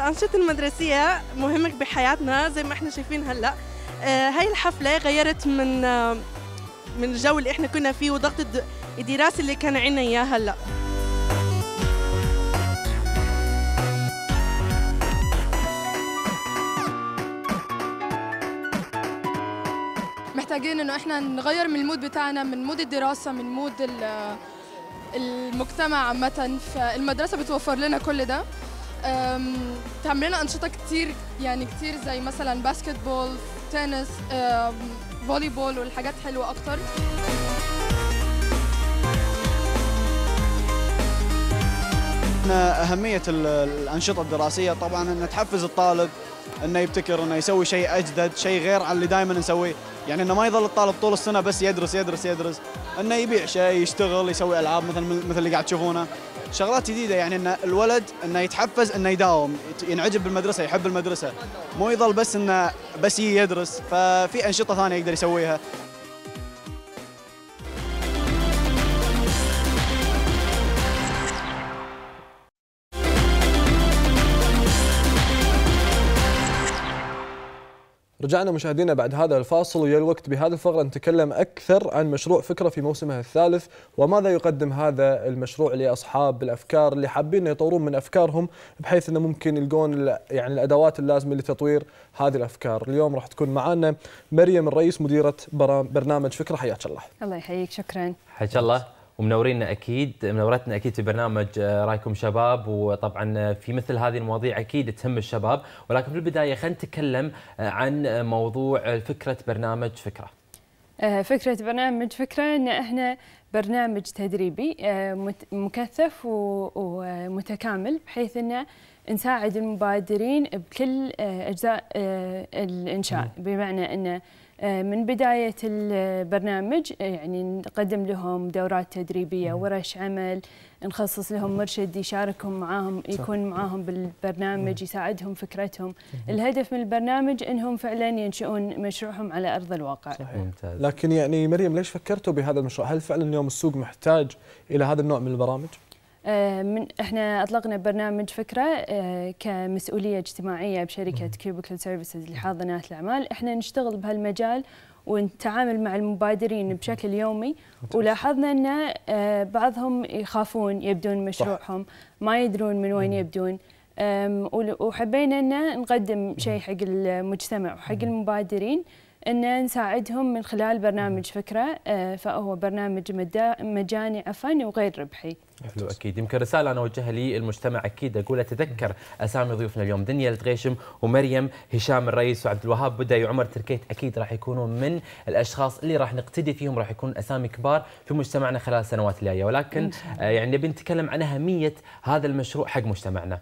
Speaker 4: الأنشطة المدرسية مهمة بحياتنا زي ما احنا شايفين هلا آه، هاي الحفلة غيرت من آه، من الجو اللي احنا كنا فيه وضغط الدراسة اللي كان عنا إياه هلا
Speaker 7: محتاجين انه احنا نغير من المود بتاعنا من مود الدراسه من مود المجتمع عامه فالمدرسه بتوفر لنا كل ده
Speaker 3: تعملنا أنشطة كتير يعني كتير زي مثلا باسكت بول تنس فولي بول والحاجات حلوة أكتر
Speaker 8: أهمية الأنشطة الدراسية طبعا أن تحفز الطالب انه يبتكر انه يسوي شيء اجدد شيء غير عن اللي دائما نسويه يعني انه ما يظل الطالب طول السنه بس يدرس يدرس يدرس انه يبيع شيء يشتغل يسوي العاب مثل مثل اللي قاعد تشوفونه شغلات جديده يعني ان الولد انه يتحفز انه يداوم ينعجب بالمدرسه يحب المدرسه مو يظل بس انه بس يدرس ففي انشطه ثانيه يقدر يسويها
Speaker 1: رجعنا مشاهدينا بعد هذا الفاصل ويا الوقت بهذه الفقرة نتكلم أكثر عن مشروع فكرة في موسمها الثالث وماذا يقدم هذا المشروع لأصحاب الأفكار اللي حابين يطورون من أفكارهم بحيث أنه ممكن يلقون يعني الأدوات اللازمة لتطوير هذه الأفكار اليوم راح تكون معنا مريم الرئيس مديرة برنامج فكرة حياك الله
Speaker 7: الله يحييك شكرا
Speaker 2: حياك الله ومنورينا اكيد منورتنا اكيد في برنامج آه، رايكم شباب وطبعا آه، في مثل هذه المواضيع اكيد تهم الشباب ولكن في البدايه خلينا نتكلم آه، عن موضوع فكره برنامج فكره.
Speaker 7: فكره برنامج فكره ان احنا برنامج تدريبي مكثف ومتكامل بحيث انه نساعد المبادرين بكل اجزاء الانشاء بمعنى انه آه، من بداية البرنامج آه، يعني نقدم لهم دورات تدريبية ورش عمل نخصص لهم مرشد يشاركهم معاهم يكون معاهم بالبرنامج يساعدهم فكرتهم الهدف من البرنامج أنهم فعلا ينشئون مشروعهم على أرض الواقع صحيح.
Speaker 1: ممتاز. لكن يعني مريم ليش فكرتوا بهذا المشروع هل فعلا اليوم السوق محتاج إلى هذا النوع من البرامج؟
Speaker 7: آه، من احنا اطلقنا برنامج فكره آه، كمسؤوليه اجتماعيه بشركه كيوبيكل سيرفيسز لحاضنات الاعمال احنا نشتغل بهالمجال ونتعامل مع المبادرين بشكل يومي ولاحظنا ان آه، بعضهم يخافون يبدون مشروعهم ما يدرون من وين يبدون وحبينا ان نقدم شيء حق المجتمع وحق المبادرين ان نساعدهم من خلال برنامج فكره آه، فهو برنامج مجاني عفوا وغير ربحي.
Speaker 2: حلو اكيد يمكن رساله انا اوجهها للمجتمع اكيد اقول اتذكر اسامي ضيوفنا اليوم دنيا التغيشم ومريم هشام الرئيس وعبد الوهاب بدعي وعمر تركيت اكيد راح يكونون من الاشخاص اللي راح نقتدي فيهم راح يكون اسامي كبار في مجتمعنا خلال السنوات الجايه ولكن آه، يعني نبي نتكلم عن اهميه هذا المشروع حق مجتمعنا.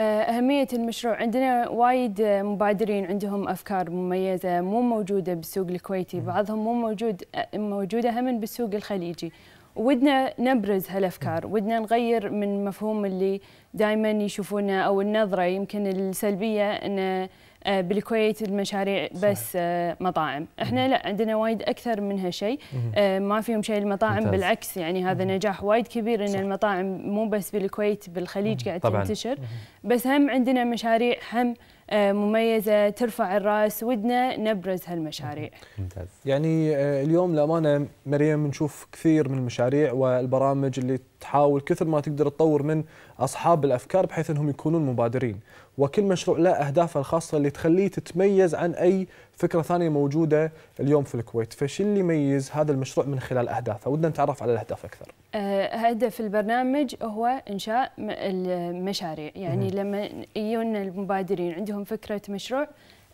Speaker 7: آه، أهمية المشروع عندنا وايد مبادرين عندهم أفكار مميزة مو موجودة بالسوق الكويتي بعضهم مو موجود آه، موجودة هم بالسوق الخليجي ودنا نبرز هالافكار ودنا نغير من مفهوم اللي دائما يشوفونه او النظره يمكن السلبيه انه آه، بالكويت المشاريع بس صحيح. آه، مطاعم احنا لا عندنا وايد اكثر من هالشيء آه، ما فيهم شيء المطاعم متاز. بالعكس يعني هذا نجاح وايد كبير ان صح. المطاعم مو بس بالكويت بالخليج قاعد تنتشر بس هم عندنا مشاريع هم مميزه ترفع الراس ودنا نبرز هالمشاريع.
Speaker 5: ممتاز.
Speaker 1: يعني اليوم للامانه مريم نشوف كثير من المشاريع والبرامج اللي تحاول كثر ما تقدر تطور من اصحاب الافكار بحيث انهم يكونون مبادرين وكل مشروع له أهدافه الخاصة اللي تخليه تتميز عن أي فكرة ثانية موجودة اليوم في الكويت فشو اللي يميز هذا المشروع من خلال أهدافه ودنا نتعرف على الأهداف أكثر
Speaker 7: آه، هدف البرنامج هو إنشاء المشاريع يعني مم. لما يجون المبادرين عندهم فكرة مشروع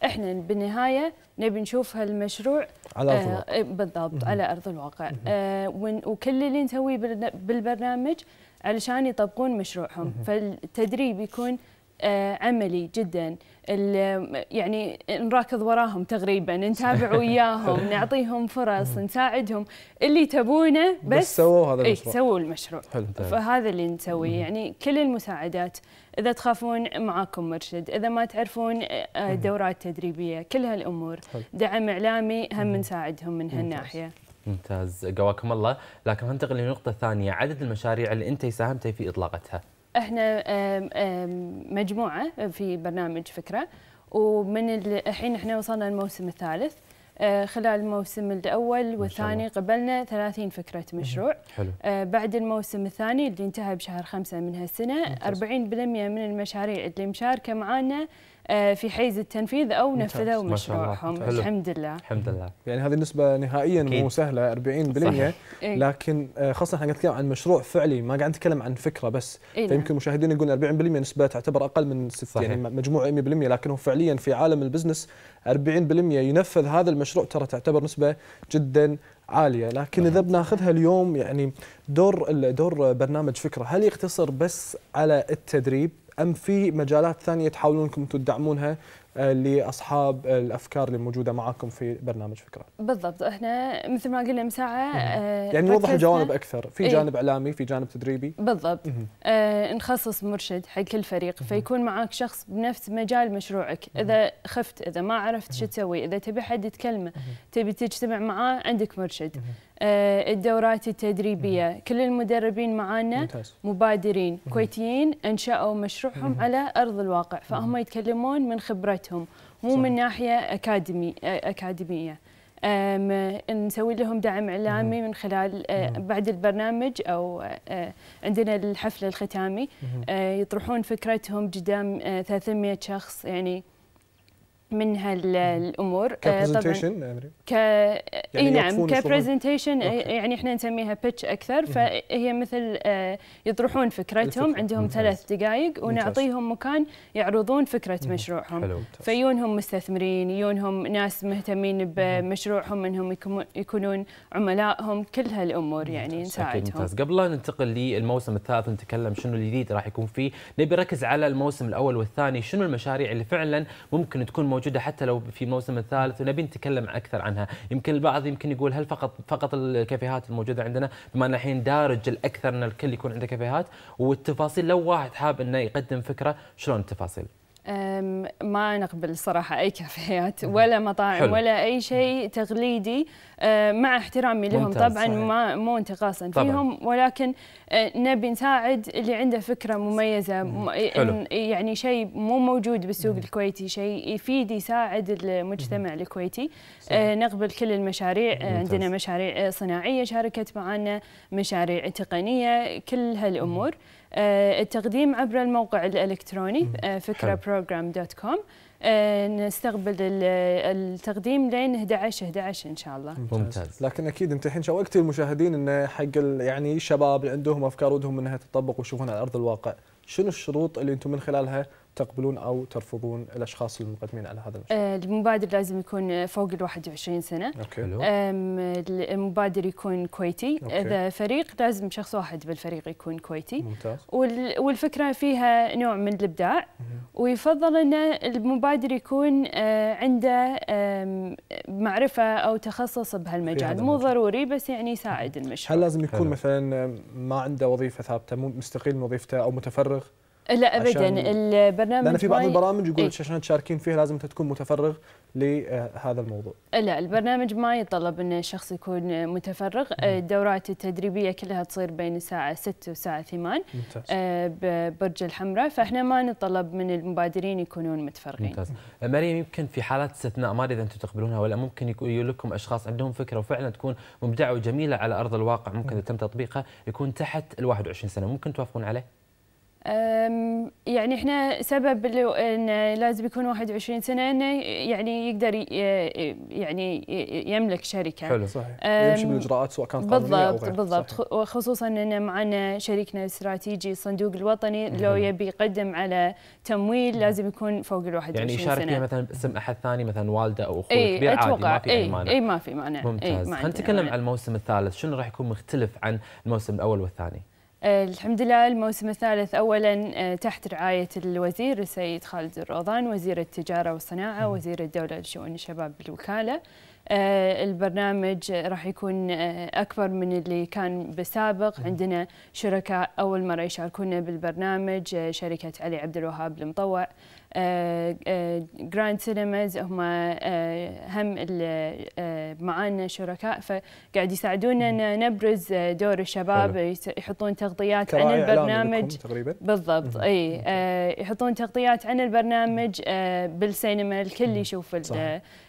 Speaker 7: احنا بالنهايه نبي نشوف هالمشروع على ارض آه، الواقع آه بالضبط مم. على ارض الواقع آه وكل اللي نسويه بالبرنامج علشان يطبقون مشروعهم مم. فالتدريب يكون آه، عملي جدا يعني نراكض وراهم تقريبا نتابع وياهم [LAUGHS] نعطيهم فرص نساعدهم اللي تبونه بس, بس سووا هذا إيه، المشروع ايه سووا المشروع طيب. فهذا اللي نسويه يعني كل المساعدات اذا تخافون معاكم مرشد اذا ما تعرفون آه، آه، دورات تدريبيه كل هالامور دعم اعلامي هم نساعدهم من هالناحيه
Speaker 2: ممتاز قواكم الله لكن ننتقل لنقطه ثانيه عدد المشاريع اللي انت ساهمتي في اطلاقتها
Speaker 7: احنا مجموعه في برنامج فكره ومن الحين احنا وصلنا الموسم الثالث آه، خلال الموسم الاول والثاني قبلنا 30 فكره مشروع حلو. آه، بعد الموسم الثاني اللي انتهى بشهر خمسة من هالسنه 40% من المشاريع اللي مشاركه معانا آه، في حيز التنفيذ او نفذوا مشروعهم الحمد لله
Speaker 2: الحمد لله
Speaker 1: يعني هذه النسبه نهائيا مو سهله 40% صحيح. إيه. لكن آه، خاصه احنا قاعد نتكلم عن مشروع فعلي ما قاعد نتكلم عن فكره بس إيه نعم. فيمكن المشاهدين يقولون 40% نسبه تعتبر اقل من 60 يعني مجموع 100% لكن هو فعليا في عالم البزنس 40% ينفذ هذا المشروع ترى تعتبر نسبه جدا عاليه لكن اذا بناخذها اليوم يعني دور دور برنامج فكره هل يقتصر بس على التدريب ام في مجالات ثانيه تحاولون انكم تدعمونها آه، لاصحاب الافكار اللي موجوده معاكم في برنامج فكره.
Speaker 7: بالضبط احنا مثل ما قلنا مساعه آه يعني نوضح الجوانب اكثر، في إيه. جانب ايه؟
Speaker 1: اعلامي، في جانب تدريبي.
Speaker 7: بالضبط آه نخصص مرشد حق كل فريق فيكون معك شخص بنفس مجال مشروعك، اذا خفت، اذا ما عرفت شو تسوي، اذا تبي حد تكلمه، تبي تجتمع معاه عندك مرشد. مه. آه، الدورات التدريبية كل المدربين معانا مبادرين كويتيين أنشأوا مشروعهم على أرض الواقع فهم يتكلمون من خبرتهم مو صحيح. من ناحية أكاديمي آه، أكاديمية نسوي لهم دعم إعلامي من خلال آه، بعد البرنامج أو عندنا الحفلة الختامي يطرحون فكرتهم قدام 300 شخص يعني من هالامور كبرزنتيشن ك يعني اي نعم كبرزنتيشن إيه، يعني احنا نسميها بيتش اكثر فهي مثل آه، يطرحون فكرتهم عندهم ثلاث دقائق ونعطيهم مكان يعرضون فكره مشروعهم حلو. فيونهم مستثمرين يونهم ناس مهتمين بمشروعهم انهم يكونون عملائهم كل هالامور يعني نساعدهم ممتاز
Speaker 2: قبل لا ننتقل للموسم الثالث ونتكلم شنو الجديد راح يكون فيه نبي نركز على الموسم الاول والثاني شنو المشاريع اللي فعلا ممكن تكون موجوده موجوده حتى لو في موسم الثالث ونبي نتكلم اكثر عنها يمكن البعض يمكن يقول هل فقط فقط الكافيهات الموجوده عندنا بما ان الحين دارج الاكثر ان الكل يكون عنده كافيهات والتفاصيل لو واحد حاب انه يقدم فكره شلون التفاصيل
Speaker 7: ما نقبل صراحة أي كافيهات ولا مطاعم حلو. ولا أي شيء تقليدي أه، مع احترامي لهم طبعا ما مو انتقاصا طبعًا. فيهم ولكن أه، نبي نساعد اللي عنده فكرة مميزة يعني شيء مو موجود بالسوق مم. الكويتي شيء يفيد يساعد المجتمع مم. الكويتي أه، صحيح. نقبل كل المشاريع ممتاز. عندنا مشاريع صناعية شاركت معنا مشاريع تقنية كل هالأمور مم. آه، التقديم عبر الموقع الإلكتروني فكرة بروجرام دوت كوم نستقبل التقديم لين 11 11 ان شاء الله
Speaker 2: ممتاز
Speaker 1: لكن اكيد انت الحين شوقتي المشاهدين انه حق يعني الشباب اللي عندهم افكار ودهم انها تطبق ويشوفونها على ارض الواقع شنو الشروط اللي انتم من خلالها تقبلون او ترفضون الاشخاص المقدمين على هذا المشروع؟
Speaker 7: آه، المبادر لازم يكون فوق ال 21 سنه. اوكي. المبادر يكون كويتي، أوكي. اذا فريق لازم شخص واحد بالفريق يكون كويتي. ممتاز. والفكره فيها نوع من الابداع ويفضل ان المبادر يكون آه، عنده معرفه او تخصص بهالمجال، مو ضروري بس يعني يساعد المشروع.
Speaker 1: هل لازم يكون حلو. مثلا ما عنده وظيفه ثابته مستقيل من وظيفته او متفرغ؟
Speaker 7: لا ابدا البرنامج لان في بعض البرامج يقول إيه؟ عشان
Speaker 1: تشاركين فيه لازم انت تكون متفرغ لهذا الموضوع
Speaker 7: لا البرنامج ما يطلب ان الشخص يكون متفرغ مم. الدورات التدريبيه كلها تصير بين الساعه 6 والساعه 8 ممتاز. آه، ببرج الحمراء فاحنا ما نطلب من المبادرين يكونون متفرغين ممتاز
Speaker 2: مريم يمكن في حالات استثناء ما ادري اذا انتم تقبلونها ولا ممكن يقول لكم اشخاص عندهم فكره وفعلا تكون مبدعه وجميله على ارض الواقع ممكن يتم تم تطبيقها يكون تحت ال 21 سنه ممكن توافقون عليه
Speaker 7: يعني احنا سبب انه لازم يكون 21 سنه انه يعني يقدر يعني يملك شركه حلو صحيح يمشي بالاجراءات سواء كانت قانونيه او غير بالضبط بالضبط وخصوصا ان معنا شريكنا الاستراتيجي الصندوق الوطني لو يبي يقدم على تمويل لازم يكون فوق ال 21 يعني سنه يعني يشارك مثلا
Speaker 2: باسم احد ثاني مثلا والده او اخوه ايه كبير عادي ما في اي إيه، مانع اي
Speaker 7: ما في مانع إيه، ممتاز خلينا نتكلم عن
Speaker 2: الموسم الثالث شنو راح يكون مختلف عن الموسم الاول والثاني؟
Speaker 7: آه، الحمد لله الموسم الثالث اولا آه، تحت رعايه الوزير السيد خالد الروضان وزير التجاره والصناعه وزير الدوله لشؤون الشباب بالوكاله آه، البرنامج راح يكون اكبر من اللي كان بالسابق عندنا شركاء اول مره يشاركونا بالبرنامج شركه علي عبد الوهاب المطوع جراند آه، سينماز آه، هم آه، هم معانا شركاء فقاعد يساعدونا ان نبرز دور الشباب يحطون تغطيات عن البرنامج تقريبا بالضبط اي يحطون تغطيات عن البرنامج بالسينما الكل يشوف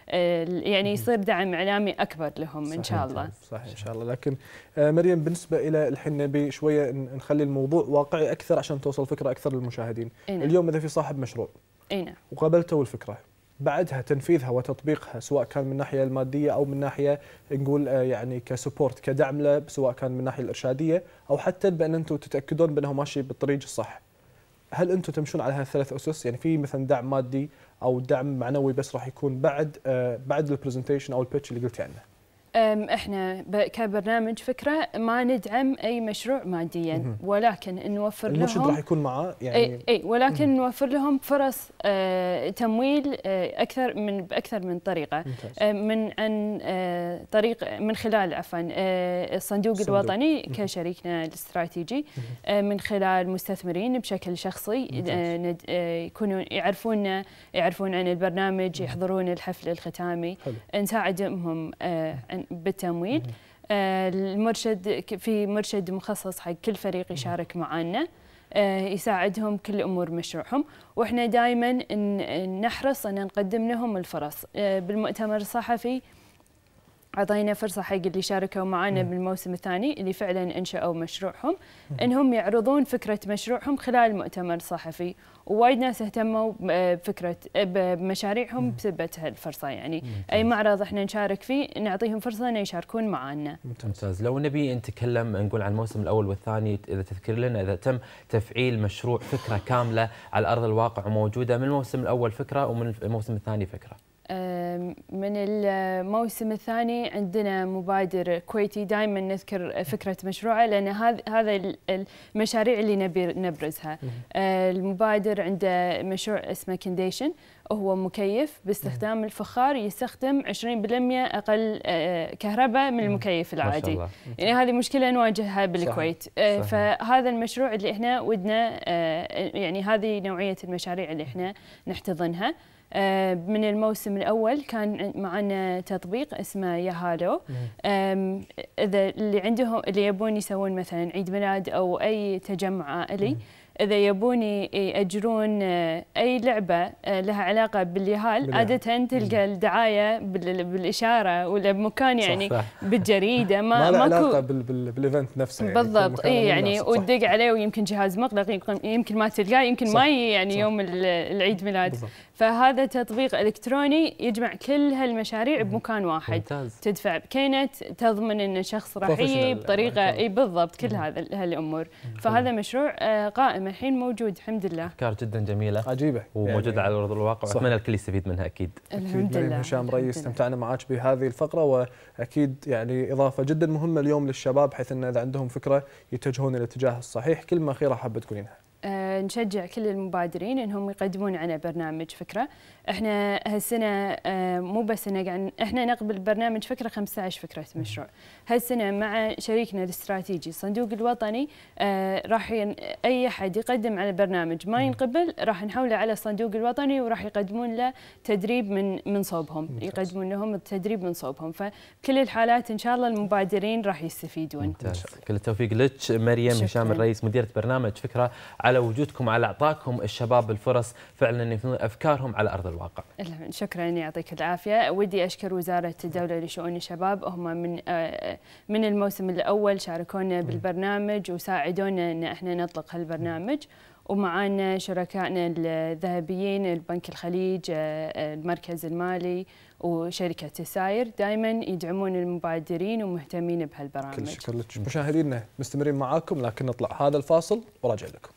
Speaker 7: يعني يصير دعم اعلامي اكبر لهم ان شاء الله
Speaker 1: صحيح ان شاء الله لكن مريم بالنسبه الى الحين نبي شويه نخلي الموضوع واقعي اكثر عشان توصل فكره اكثر للمشاهدين نعم. اليوم اذا في صاحب مشروع اي نعم وقابلته الفكره بعدها تنفيذها وتطبيقها سواء كان من ناحيه الماديه او من ناحيه نقول آه، يعني كسبورت كدعم له سواء كان من ناحيه الارشاديه او حتى بان انتم تتاكدون بانه ماشي بالطريق الصح. هل انتم تمشون على هالثلاث اسس؟ يعني في مثلا دعم مادي او دعم معنوي بس راح يكون بعد آه، بعد البرزنتيشن او البيتش اللي قلت عنه.
Speaker 7: احنا كبرنامج فكره ما ندعم اي مشروع ماديا ولكن نوفر لهم المرشد راح
Speaker 1: يكون معاه يعني اي, أي ولكن
Speaker 7: نوفر لهم فرص أه، تمويل أه، اكثر من باكثر من طريقه أه، من عن طريق من خلال عفوا الصندوق الوطني كشريكنا الاستراتيجي من خلال مستثمرين بشكل شخصي يكونون يعرفوننا يعرفون عن البرنامج يحضرون الحفل الختامي حلو. نساعدهم بالتمويل آه، المرشد في مرشد مخصص حق كل فريق يشارك معنا آه، يساعدهم كل امور مشروعهم واحنا دائما نحرص ان نقدم لهم الفرص آه، بالمؤتمر الصحفي اعطينا فرصه حق اللي شاركوا معنا بالموسم الثاني اللي فعلا انشأوا مشروعهم انهم يعرضون فكره مشروعهم خلال مؤتمر صحفي ووايد ناس اهتموا بفكره بمشاريعهم بسبب هالفرصه يعني ممتاز. اي معرض احنا نشارك فيه نعطيهم فرصه ان يشاركون معنا
Speaker 2: ممتاز لو نبي نتكلم نقول عن الموسم الاول والثاني اذا تذكر لنا اذا تم تفعيل مشروع فكره كامله على ارض الواقع وموجوده من الموسم الاول فكره ومن الموسم الثاني فكره
Speaker 7: من الموسم الثاني عندنا مبادر كويتي دائما نذكر فكرة مشروعه لأن هذا المشاريع اللي نبي نبرزها آه، المبادر عنده مشروع اسمه كنديشن هو مكيف باستخدام الفخار يستخدم 20% أقل آه، كهرباء من المكيف العادي يعني هذه مشكلة نواجهها بالكويت آه، فهذا المشروع اللي احنا ودنا يعني هذه نوعية المشاريع اللي احنا نحتضنها آه، من الموسم الاول كان معنا تطبيق اسمه يا هالو اذا اللي عندهم اللي يبون يسوون مثلا عيد ميلاد او اي تجمع عائلي إذا يبوني يأجرون آه، أي لعبة آه، لها علاقة باليهال عادة تلقى الدعاية بالإشارة ولا بمكان يعني صح بالجريدة ما, ما ماكو علاقة
Speaker 1: بالإيفنت نفسه يعني بالضبط إي يعني وتدق
Speaker 7: عليه ويمكن جهاز مقلق يمكن ما تلقاه يمكن ما يعني صح. يوم العيد ميلاد فهذا تطبيق إلكتروني يجمع كل هالمشاريع بمكان واحد ممتاز. تدفع بكينة تضمن أن شخص راح يجي بطريقة إي بالضبط كل هذا هالأمور فهذا مشروع آه، قائم نعم الحين موجود الحمد لله
Speaker 2: افكار جدا جميله عجيبه وموجوده يعني على ارض الواقع واتمنى الكل يستفيد منها اكيد
Speaker 7: الحمد لله
Speaker 1: هشام ريس
Speaker 2: استمتعنا معك بهذه الفقره
Speaker 1: واكيد يعني اضافه جدا مهمه اليوم للشباب حيث ان اذا عندهم فكره يتجهون الاتجاه الصحيح كلمه اخيره حابه تقولينها
Speaker 7: آه، نشجع كل المبادرين انهم يقدمون على برنامج فكره احنا هالسنه آه، مو بس ان قاعد احنا نقبل برنامج فكره 15 فكره مشروع هالسنه مع شريكنا الاستراتيجي الصندوق الوطني آه، راح اي احد يقدم على برنامج ما ينقبل راح نحوله على الصندوق الوطني وراح يقدمون له تدريب من من صوبهم يقدمون لهم التدريب من صوبهم فكل الحالات ان شاء الله المبادرين راح يستفيدون
Speaker 2: كل التوفيق لك مريم هشام الرئيس مديره برنامج فكره على على وجودكم على اعطائكم الشباب الفرص فعلا ان افكارهم على ارض الواقع.
Speaker 7: نعم، شكرا يعطيك العافيه، ودي اشكر وزاره الدوله لشؤون الشباب هم من آه، من الموسم الاول شاركونا نعم. بالبرنامج وساعدونا ان احنا نطلق هالبرنامج. نعم. ومعانا شركائنا الذهبيين البنك الخليج آه، المركز المالي وشركة الساير دائما يدعمون المبادرين ومهتمين بهالبرامج كل شكر
Speaker 1: لك مشاهدينا مستمرين معاكم لكن نطلع هذا الفاصل وراجع لكم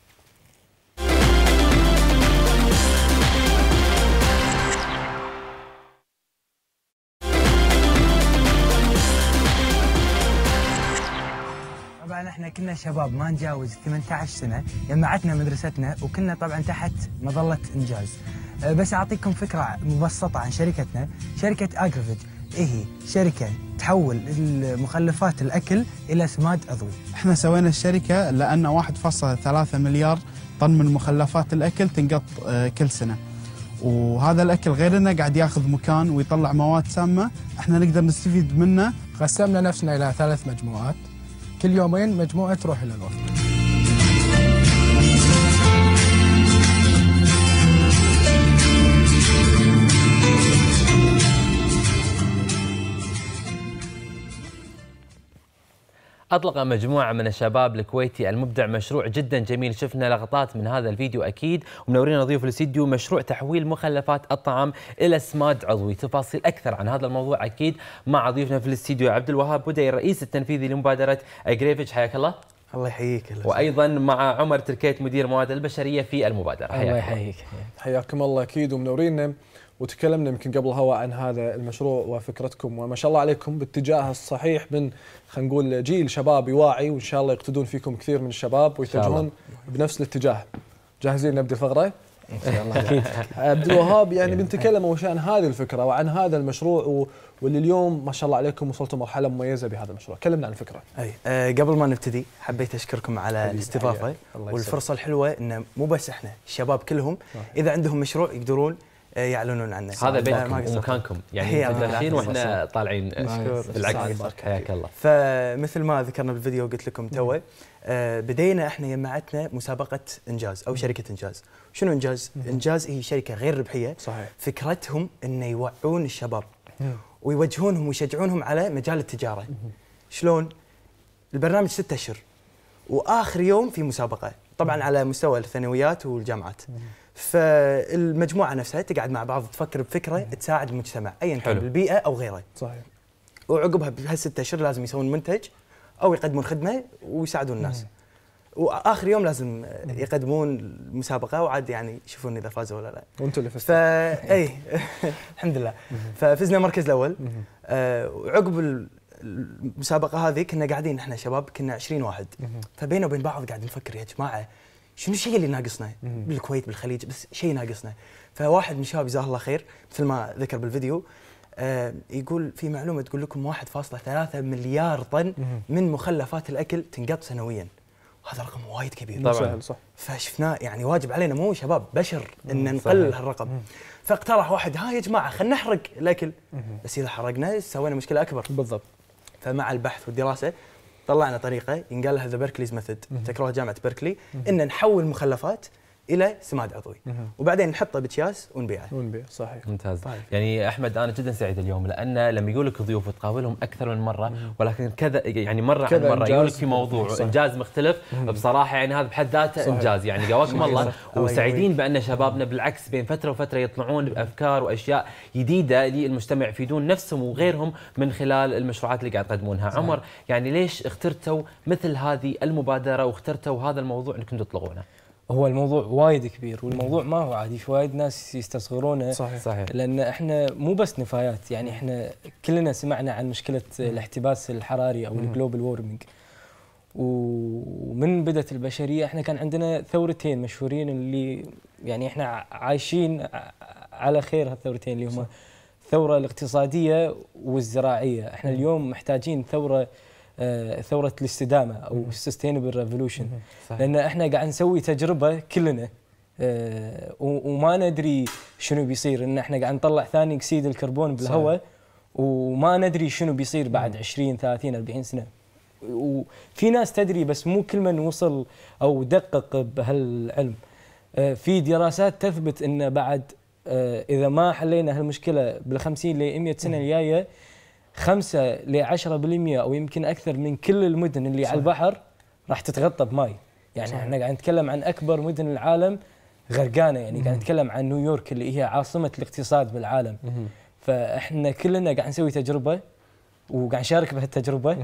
Speaker 8: طبعا احنا كنا شباب ما نجاوز 18 سنه جمعتنا مدرستنا وكنا طبعا تحت مظله انجاز أه، بس اعطيكم فكره مبسطه عن شركتنا شركه اجريفيد إيه هي إيه شركه تحول المخلفات الاكل الى سماد عضوي. احنا سوينا الشركه لان 1.3 مليار طن من مخلفات الاكل تنقط أه، كل سنه. وهذا الاكل غير انه قاعد ياخذ مكان ويطلع مواد سامه احنا نقدر نستفيد منه. قسمنا نفسنا الى ثلاث مجموعات كل يومين مجموعه روح الى الوفد
Speaker 2: أطلق مجموعة من الشباب الكويتي المبدع مشروع جدا جميل شفنا لقطات من هذا الفيديو أكيد ومنورين نضيف الاستديو مشروع تحويل مخلفات الطعام إلى سماد عضوي تفاصيل أكثر عن هذا الموضوع أكيد مع ضيفنا في الاستديو عبد الوهاب بدي الرئيس التنفيذي لمبادرة أجريفج حياك الله الله يحييك وايضا مع عمر تركيت مدير مواد البشريه في المبادره الله يحييك
Speaker 1: حياكم الله اكيد ومنورينا وتكلمنا يمكن قبل هوا عن هذا المشروع وفكرتكم وما شاء الله عليكم باتجاه الصحيح من خلينا نقول جيل شبابي واعي وان شاء الله يقتدون فيكم كثير من الشباب ويتجهون بنفس الاتجاه. جاهزين نبدا الفقره؟ [LAUGHS] عبد الوهاب يعني إيه. بنتكلم اول شيء عن هذه الفكره وعن هذا المشروع واللي اليوم ما شاء الله
Speaker 8: عليكم وصلتوا مرحله مميزه بهذا المشروع، كلمنا عن الفكره. اي أه قبل ما نبتدي حبيت اشكركم على الاستضافه والفرصه الحلوه انه مو بس احنا الشباب كلهم اذا عندهم مشروع يقدرون إيه، يعلنون عنه هذا بينكم ومكانكم يعني الحين واحنا طالعين بالعكس حياك الله فمثل ما ذكرنا بالفيديو قلت لكم تو إيه، بدينا احنا جمعتنا مسابقه انجاز او شركه انجاز شنو انجاز انجاز هي شركه غير ربحيه صحيح فكرتهم انه يوعون الشباب ويوجهونهم ويشجعونهم على مجال التجاره شلون البرنامج ستة اشهر واخر يوم في مسابقه طبعا على مستوى الثانويات والجامعات فالمجموعه نفسها تقعد مع بعض تفكر بفكره تساعد المجتمع ايا كان البيئه او غيره صحيح وعقبها بهالست اشهر لازم يسوون منتج او يقدمون خدمه ويساعدون الناس واخر يوم لازم يقدمون المسابقه وعاد يعني يشوفون اذا فازوا ولا لا وانتم اللي فزتوا اي [LAUGHS] الحمد لله ففزنا المركز الاول وعقب آه، المسابقه هذه كنا قاعدين احنا شباب كنا 20 واحد فبينا وبين بعض قاعد نفكر يا جماعه شنو الشيء اللي ناقصنا بالكويت بالخليج بس شيء ناقصنا فواحد من الشباب جزاه الله خير مثل ما ذكر بالفيديو آه، يقول في معلومه تقول لكم 1.3 مليار طن من مخلفات الاكل تنقط سنويا هذا رقم وايد كبير طبعا صح فشفناه يعني واجب علينا مو شباب بشر ان نقلل هالرقم فاقترح واحد ها يا جماعه خلينا نحرق الاكل بس اذا حرقنا سوينا مشكله اكبر بالضبط فمع البحث والدراسه طلعنا طريقه ينقال لها ذا بيركليز ميثود تكرار جامعه بيركلي ان نحول مخلفات الى سماد عضوي نعم. وبعدين نحطه باكياس ونبيعه ونبيع صحيح
Speaker 2: ممتاز طيب. يعني احمد انا جدا سعيد اليوم لان لما يقول لك ضيوف وتقابلهم اكثر من مره ولكن كذا يعني مره كذا عن مره يقول لك في موضوع صحيح. انجاز مختلف مم. بصراحه يعني هذا بحد ذاته انجاز يعني قواكم الله وسعيدين بان شبابنا بالعكس بين فتره وفتره يطلعون بافكار واشياء جديده للمجتمع يفيدون نفسهم وغيرهم من خلال المشروعات اللي قاعد تقدمونها عمر يعني ليش اخترتوا مثل هذه المبادره واخترتوا هذا الموضوع انكم تطلقونه هو الموضوع
Speaker 6: وايد كبير والموضوع ما هو عادي في وايد ناس يستصغرونه صحيح صحيح لان احنا مو بس نفايات يعني احنا كلنا سمعنا عن مشكله الاحتباس الحراري او الجلوبال وورمنج ومن بدت البشريه احنا كان عندنا ثورتين مشهورين اللي يعني احنا عايشين على خير هالثورتين اللي هما الثوره الاقتصاديه والزراعيه احنا اليوم محتاجين ثوره آه، ثوره الاستدامه او السستينبل ريفولوشن لان احنا قاعد نسوي تجربه كلنا آه، وما ندري شنو بيصير ان احنا قاعد نطلع ثاني اكسيد الكربون بالهواء وما ندري شنو بيصير بعد 20 30 40 سنه وفي ناس تدري بس مو كل من وصل او دقق بهالعلم آه، في دراسات تثبت ان بعد اذا ما حلينا هالمشكله بال 50 ل 100 سنه الجايه 5 ل 10% او يمكن اكثر من كل المدن اللي صحيح. على البحر راح تتغطى بماي يعني احنا قاعد نتكلم عن اكبر مدن العالم غرقانه يعني قاعد نتكلم عن نيويورك اللي هي عاصمه الاقتصاد بالعالم فاحنا كلنا قاعد نسوي تجربه وقاعد نشارك بهالتجربه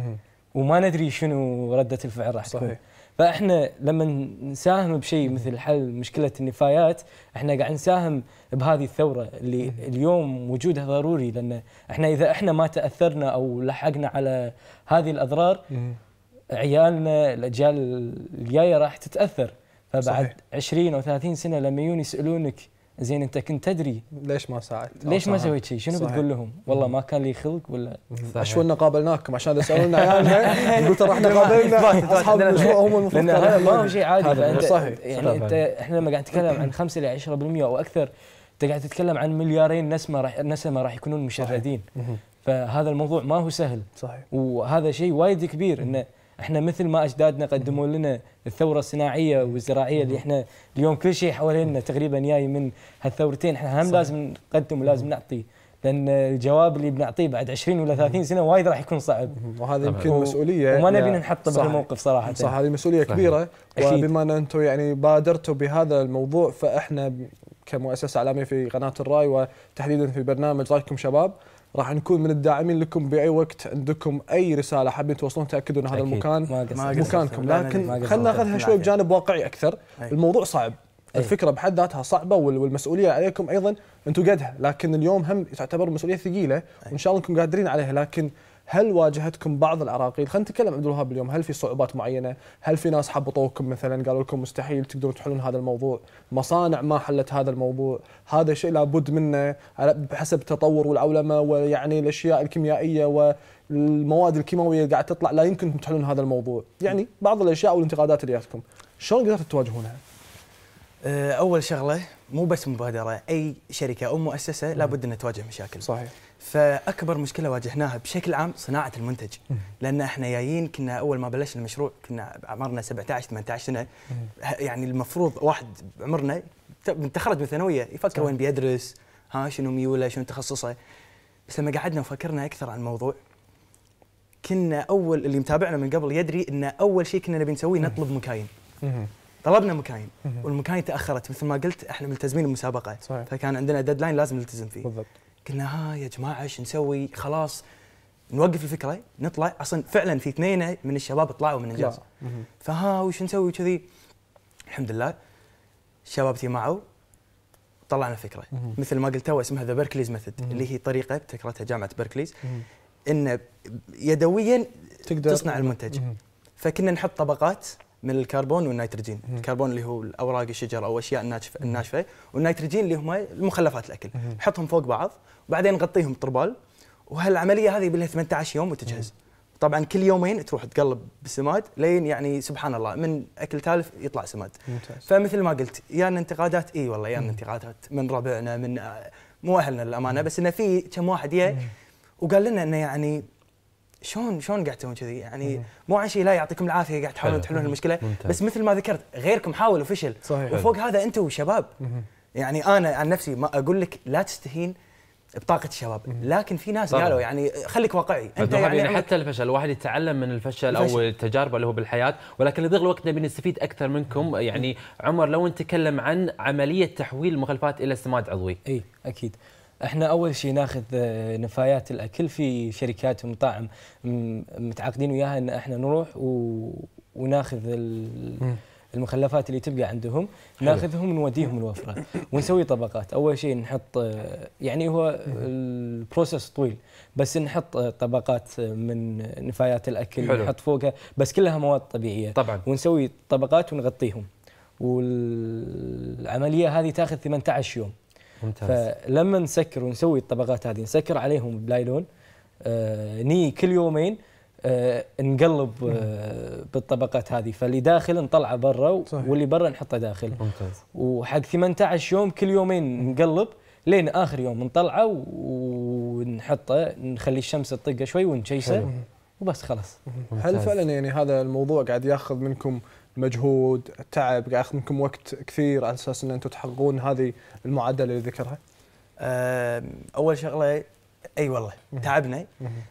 Speaker 6: وما ندري شنو رده الفعل راح تكون صحيح. فاحنا لما نساهم بشيء مثل حل مشكله النفايات احنا قاعد نساهم بهذه الثوره اللي اليوم وجودها ضروري لان احنا اذا احنا ما تاثرنا او لحقنا على هذه الاضرار عيالنا الاجيال الجايه راح تتاثر فبعد صحيح. 20 او 30 سنه لما يجون يسالونك زين انت كنت تدري ليش ما ساعدت آه، ليش ما سويت شيء شنو بتقول لهم والله ما كان لي خلق ولا عشان قابلناكم عشان تسالون عيالنا يقول يعني. [LAUGHS] ترى احنا قابلنا اصحاب المشروع هم المفروض ما هو شيء عادي فانت صحيح يعني انت احنا لما قاعد نتكلم عن 5 الى 10% او اكثر انت قاعد تتكلم عن مليارين نسمه راح نسمه راح يكونون مشردين فهذا الموضوع ما هو سهل صحيح وهذا شيء وايد كبير انه احنا مثل ما اجدادنا قدموا لنا الثوره الصناعيه والزراعيه اللي احنا اليوم كل شيء حوالينا تقريبا جاي من هالثورتين احنا هم صح. لازم نقدم ولازم نعطي لان الجواب اللي بنعطيه بعد 20 ولا 30 سنه وايد راح يكون صعب وهذا يمكن و... مسؤوليه وما نبي نحطه بهالموقف صراحه صح هذه مسؤوليه صحيح. كبيره
Speaker 1: أكيد. وبما ان انتم يعني بادرتوا بهذا الموضوع فاحنا كمؤسسه اعلاميه في قناه الراي وتحديدا في برنامج رايكم شباب راح نكون من الداعمين لكم باي وقت عندكم اي رساله حابين توصلون تاكدوا ان هذا المكان مكانكم لكن خلينا ناخذها شوي بجانب واقعي اكثر أي. الموضوع صعب أي. الفكره بحد ذاتها صعبه والمسؤوليه عليكم ايضا انتم قدها لكن اليوم هم تعتبر مسؤوليه ثقيله وان شاء الله انكم قادرين عليها لكن هل واجهتكم بعض العراقيل خلينا نتكلم عبد الوهاب اليوم هل في صعوبات معينه هل في ناس حبطوكم مثلا قالوا لكم مستحيل تقدرون تحلون هذا الموضوع مصانع ما حلت هذا الموضوع هذا شيء لابد منه بحسب التطور والعولمه ويعني الاشياء الكيميائيه و المواد الكيماويه قاعد تطلع لا يمكن تحلون هذا الموضوع يعني بعض الاشياء والانتقادات اللي جاتكم
Speaker 8: شلون قدرتوا تواجهونها آه، اول شغله مو بس مبادره اي شركه او مؤسسه لابد انها تواجه مشاكل صحيح فاكبر مشكله واجهناها بشكل عام صناعه المنتج لان احنا جايين كنا اول ما بلشنا المشروع كنا عمرنا 17 18 سنه يعني المفروض واحد عمرنا تخرج من الثانويه يفكر وين بيدرس ها شنو ميوله شنو تخصصه بس لما قعدنا وفكرنا اكثر عن الموضوع كنا اول اللي متابعنا من قبل يدري ان اول شيء كنا نبي نسويه نطلب مكاين طلبنا مكاين والمكاين تاخرت مثل ما قلت احنا ملتزمين بمسابقه صحيح. فكان عندنا ديدلاين لازم نلتزم فيه بالضبط قلنا ها يا جماعه ايش نسوي خلاص نوقف الفكره نطلع اصلا فعلا في اثنين من الشباب طلعوا من الجلسه فها وش نسوي كذي الحمد لله الشباب معه طلعنا مم. مثل ما قلت اسمها ذا بيركليز ميثود اللي هي طريقه ابتكرتها جامعه بيركليز انه يدويا تقدر تصنع المنتج فكنا نحط طبقات من الكربون والنيتروجين الكربون اللي هو اوراق الشجر او اشياء الناشفه والنيتروجين اللي هم المخلفات الاكل نحطهم فوق بعض وبعدين نغطيهم بطربال وهالعمليه هذه بالها 18 يوم وتجهز طبعا كل يومين تروح تقلب بالسماد لين يعني سبحان الله من اكل تالف يطلع سماد ممتاز. فمثل ما قلت يا يعني انتقادات اي والله يا يعني انتقادات من ربعنا من آه، مو اهلنا للامانه بس انه في كم واحد جاء وقال لنا انه يعني شلون شلون قاعد تسوون كذي يعني مم. مو عن شيء لا يعطيكم العافيه قاعد تحاولون تحلون المشكله ممتاز. بس مثل ما ذكرت غيركم حاول وفشل صحيح. وفوق هذا انتم وشباب يعني انا عن نفسي ما اقول لك لا تستهين بطاقه الشباب لكن في ناس قالوا يعني خليك واقعي انت يعني, يعني
Speaker 2: حتى الفشل الواحد يتعلم من الفشل, الفشل. او التجارب اللي هو بالحياه ولكن لضيق الوقت نبي نستفيد اكثر منكم يعني عمر لو نتكلم عن عمليه تحويل المخلفات الى استماد عضوي اي اكيد احنا اول شيء ناخذ آه، نفايات الاكل في شركات ومطاعم
Speaker 6: متعاقدين وياها ان احنا نروح و... وناخذ ال... المخلفات اللي تبقى عندهم ناخذهم ونوديهم الوفره ونسوي طبقات اول شيء نحط آه، يعني هو البروسيس طويل بس نحط آه، طبقات من نفايات الاكل حلو. نحط فوقها بس كلها مواد طبيعيه طبعا ونسوي طبقات ونغطيهم والعمليه هذه تاخذ 18 يوم ممتاز. فلما نسكر ونسوي الطبقات هذه نسكر عليهم بلايلون آه ني كل يومين آه نقلب آه بالطبقات هذه فاللي داخل نطلعه برا واللي برا نحطه داخل ممتاز وحق 18 يوم كل يومين نقلب لين اخر يوم نطلعه ونحطه نخلي الشمس تطقه شوي ونشيسه وبس خلاص هل فعلا يعني هذا الموضوع قاعد ياخذ منكم
Speaker 1: مجهود تعب قاعد ياخذ منكم وقت كثير على اساس ان انتم تحققون هذه المعادله اللي ذكرها
Speaker 8: اول شغله اي والله تعبنا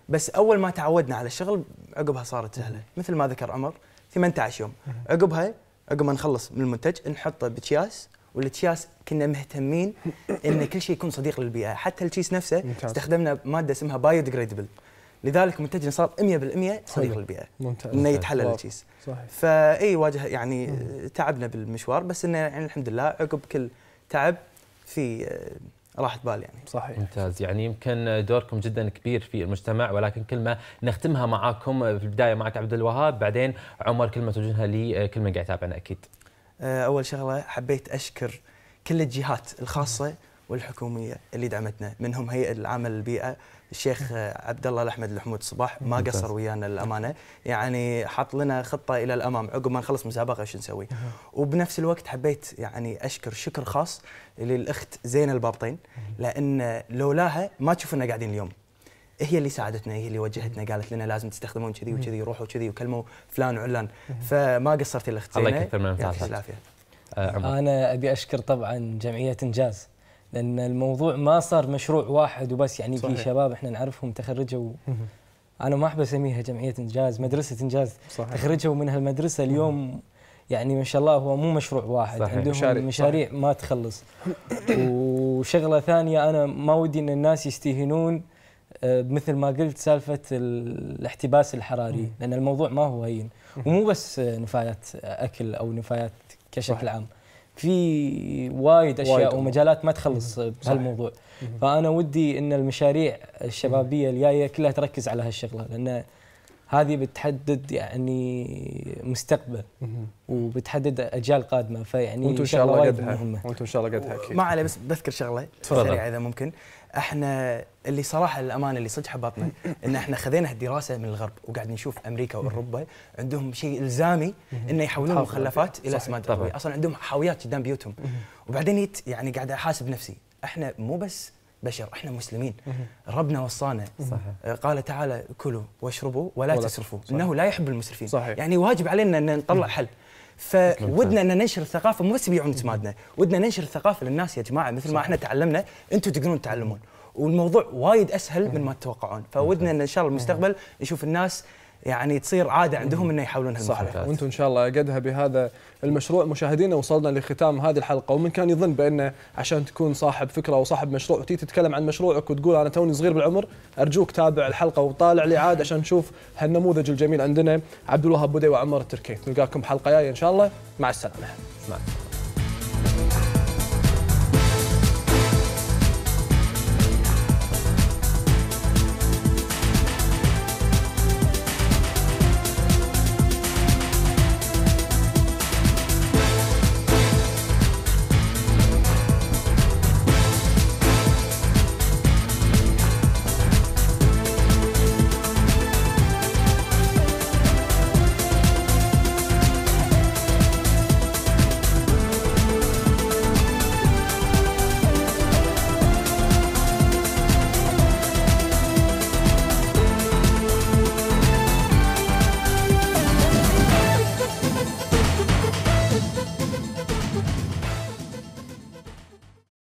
Speaker 8: بس اول ما تعودنا على الشغل عقبها صارت سهله مثل ما ذكر عمر 18 يوم عقبها عقب ما نخلص من المنتج نحطه باكياس والاكياس كنا مهتمين ان كل شيء يكون صديق للبيئه حتى الكيس نفسه استخدمنا ماده اسمها بايو ديجريدبل لذلك منتجنا صار 100% صديق للبيئه ممتاز انه طيب، يتحلل الكيس صحيح فاي واجه يعني تعبنا بالمشوار بس انه يعني الحمد لله عقب كل تعب في آه، راحة بال يعني صحيح
Speaker 2: ممتاز يعني يمكن دوركم جدا كبير في المجتمع ولكن كلمة نختمها معاكم في البداية معك عبد الوهاب بعدين عمر كلمة توجهها لكل آه، من قاعد يتابعنا أكيد
Speaker 8: آه، أول شغلة حبيت أشكر كل الجهات الخاصة والحكوميه اللي دعمتنا منهم هيئه العمل للبيئه الشيخ عبد الله الاحمد الحمود صباح ما قصر ويانا للامانه يعني حط لنا خطه الى الامام عقب ما نخلص مسابقه ايش نسوي وبنفس الوقت حبيت يعني اشكر شكر خاص للاخت زينه البابطين لان لولاها ما تشوفنا قاعدين اليوم هي اللي ساعدتنا هي اللي وجهتنا قالت لنا لازم تستخدمون كذي وكذي روحوا كذي وكلموا فلان وعلان فما قصرت الاخت زينه الله يكثر من العافيه آه، انا ابي اشكر طبعا جمعيه انجاز لان
Speaker 6: الموضوع ما صار مشروع واحد وبس يعني صحيح. في شباب احنا نعرفهم تخرجوا انا ما احب اسميها جمعيه انجاز مدرسه انجاز صحيح. تخرجوا من هالمدرسه اليوم يعني ما شاء الله هو مو مشروع واحد صحيح. عندهم مشاريع, مشاريع صحيح. ما تخلص وشغله ثانيه انا ما ودي ان الناس يستهينون آه، مثل ما قلت سالفه الاحتباس الحراري لان الموضوع ما هو هين ومو بس نفايات اكل او نفايات كشكل صحيح. عام في وايد اشياء وايد ومجالات ما تخلص بهالموضوع فانا ودي ان المشاريع الشبابيه الجايه كلها تركز على هالشغله لان هذه بتحدد يعني مستقبل وبتحدد
Speaker 8: اجيال قادمه فيعني وانتم ان شاء الله قدها وانتم
Speaker 1: ان شاء الله قدها اكيد
Speaker 8: ما عليه بس بذكر شغله تفضل سريعه اذا ممكن احنا اللي صراحه الامانه اللي صدق حبطنا ان احنا خذينا الدراسة من الغرب وقاعد نشوف امريكا واوروبا عندهم شيء الزامي انه يحولون المخلفات الى اسماد اصلا عندهم حاويات قدام بيوتهم وبعدين يعني قاعد احاسب نفسي احنا مو بس بشر احنا مسلمين ربنا وصانا صحيح. آه، قال تعالى كلوا واشربوا ولا, ولا تسرفوا صحيح. انه لا يحب المسرفين صحيح. يعني واجب علينا ان نطلع حل فودنا ان ننشر الثقافه مو بس بيعون تمادنا ودنا ننشر الثقافه للناس يا جماعه مثل صحيح. ما احنا تعلمنا انتم تقدرون تتعلمون والموضوع وايد اسهل من ما تتوقعون فودنا ان ان شاء الله المستقبل نشوف الناس يعني تصير عاده عندهم انه يحولونها صحيح وانتم ان شاء الله قدها بهذا
Speaker 1: المشروع مشاهدينا وصلنا لختام هذه الحلقه ومن كان يظن بانه عشان تكون صاحب فكره وصاحب مشروع وتيجي تتكلم عن مشروعك وتقول انا توني صغير بالعمر ارجوك تابع الحلقه وطالع لي عاد عشان نشوف هالنموذج الجميل عندنا عبد الوهاب بودي وعمر التركي نلقاكم حلقه جايه ان شاء الله مع السلامه مع السلامه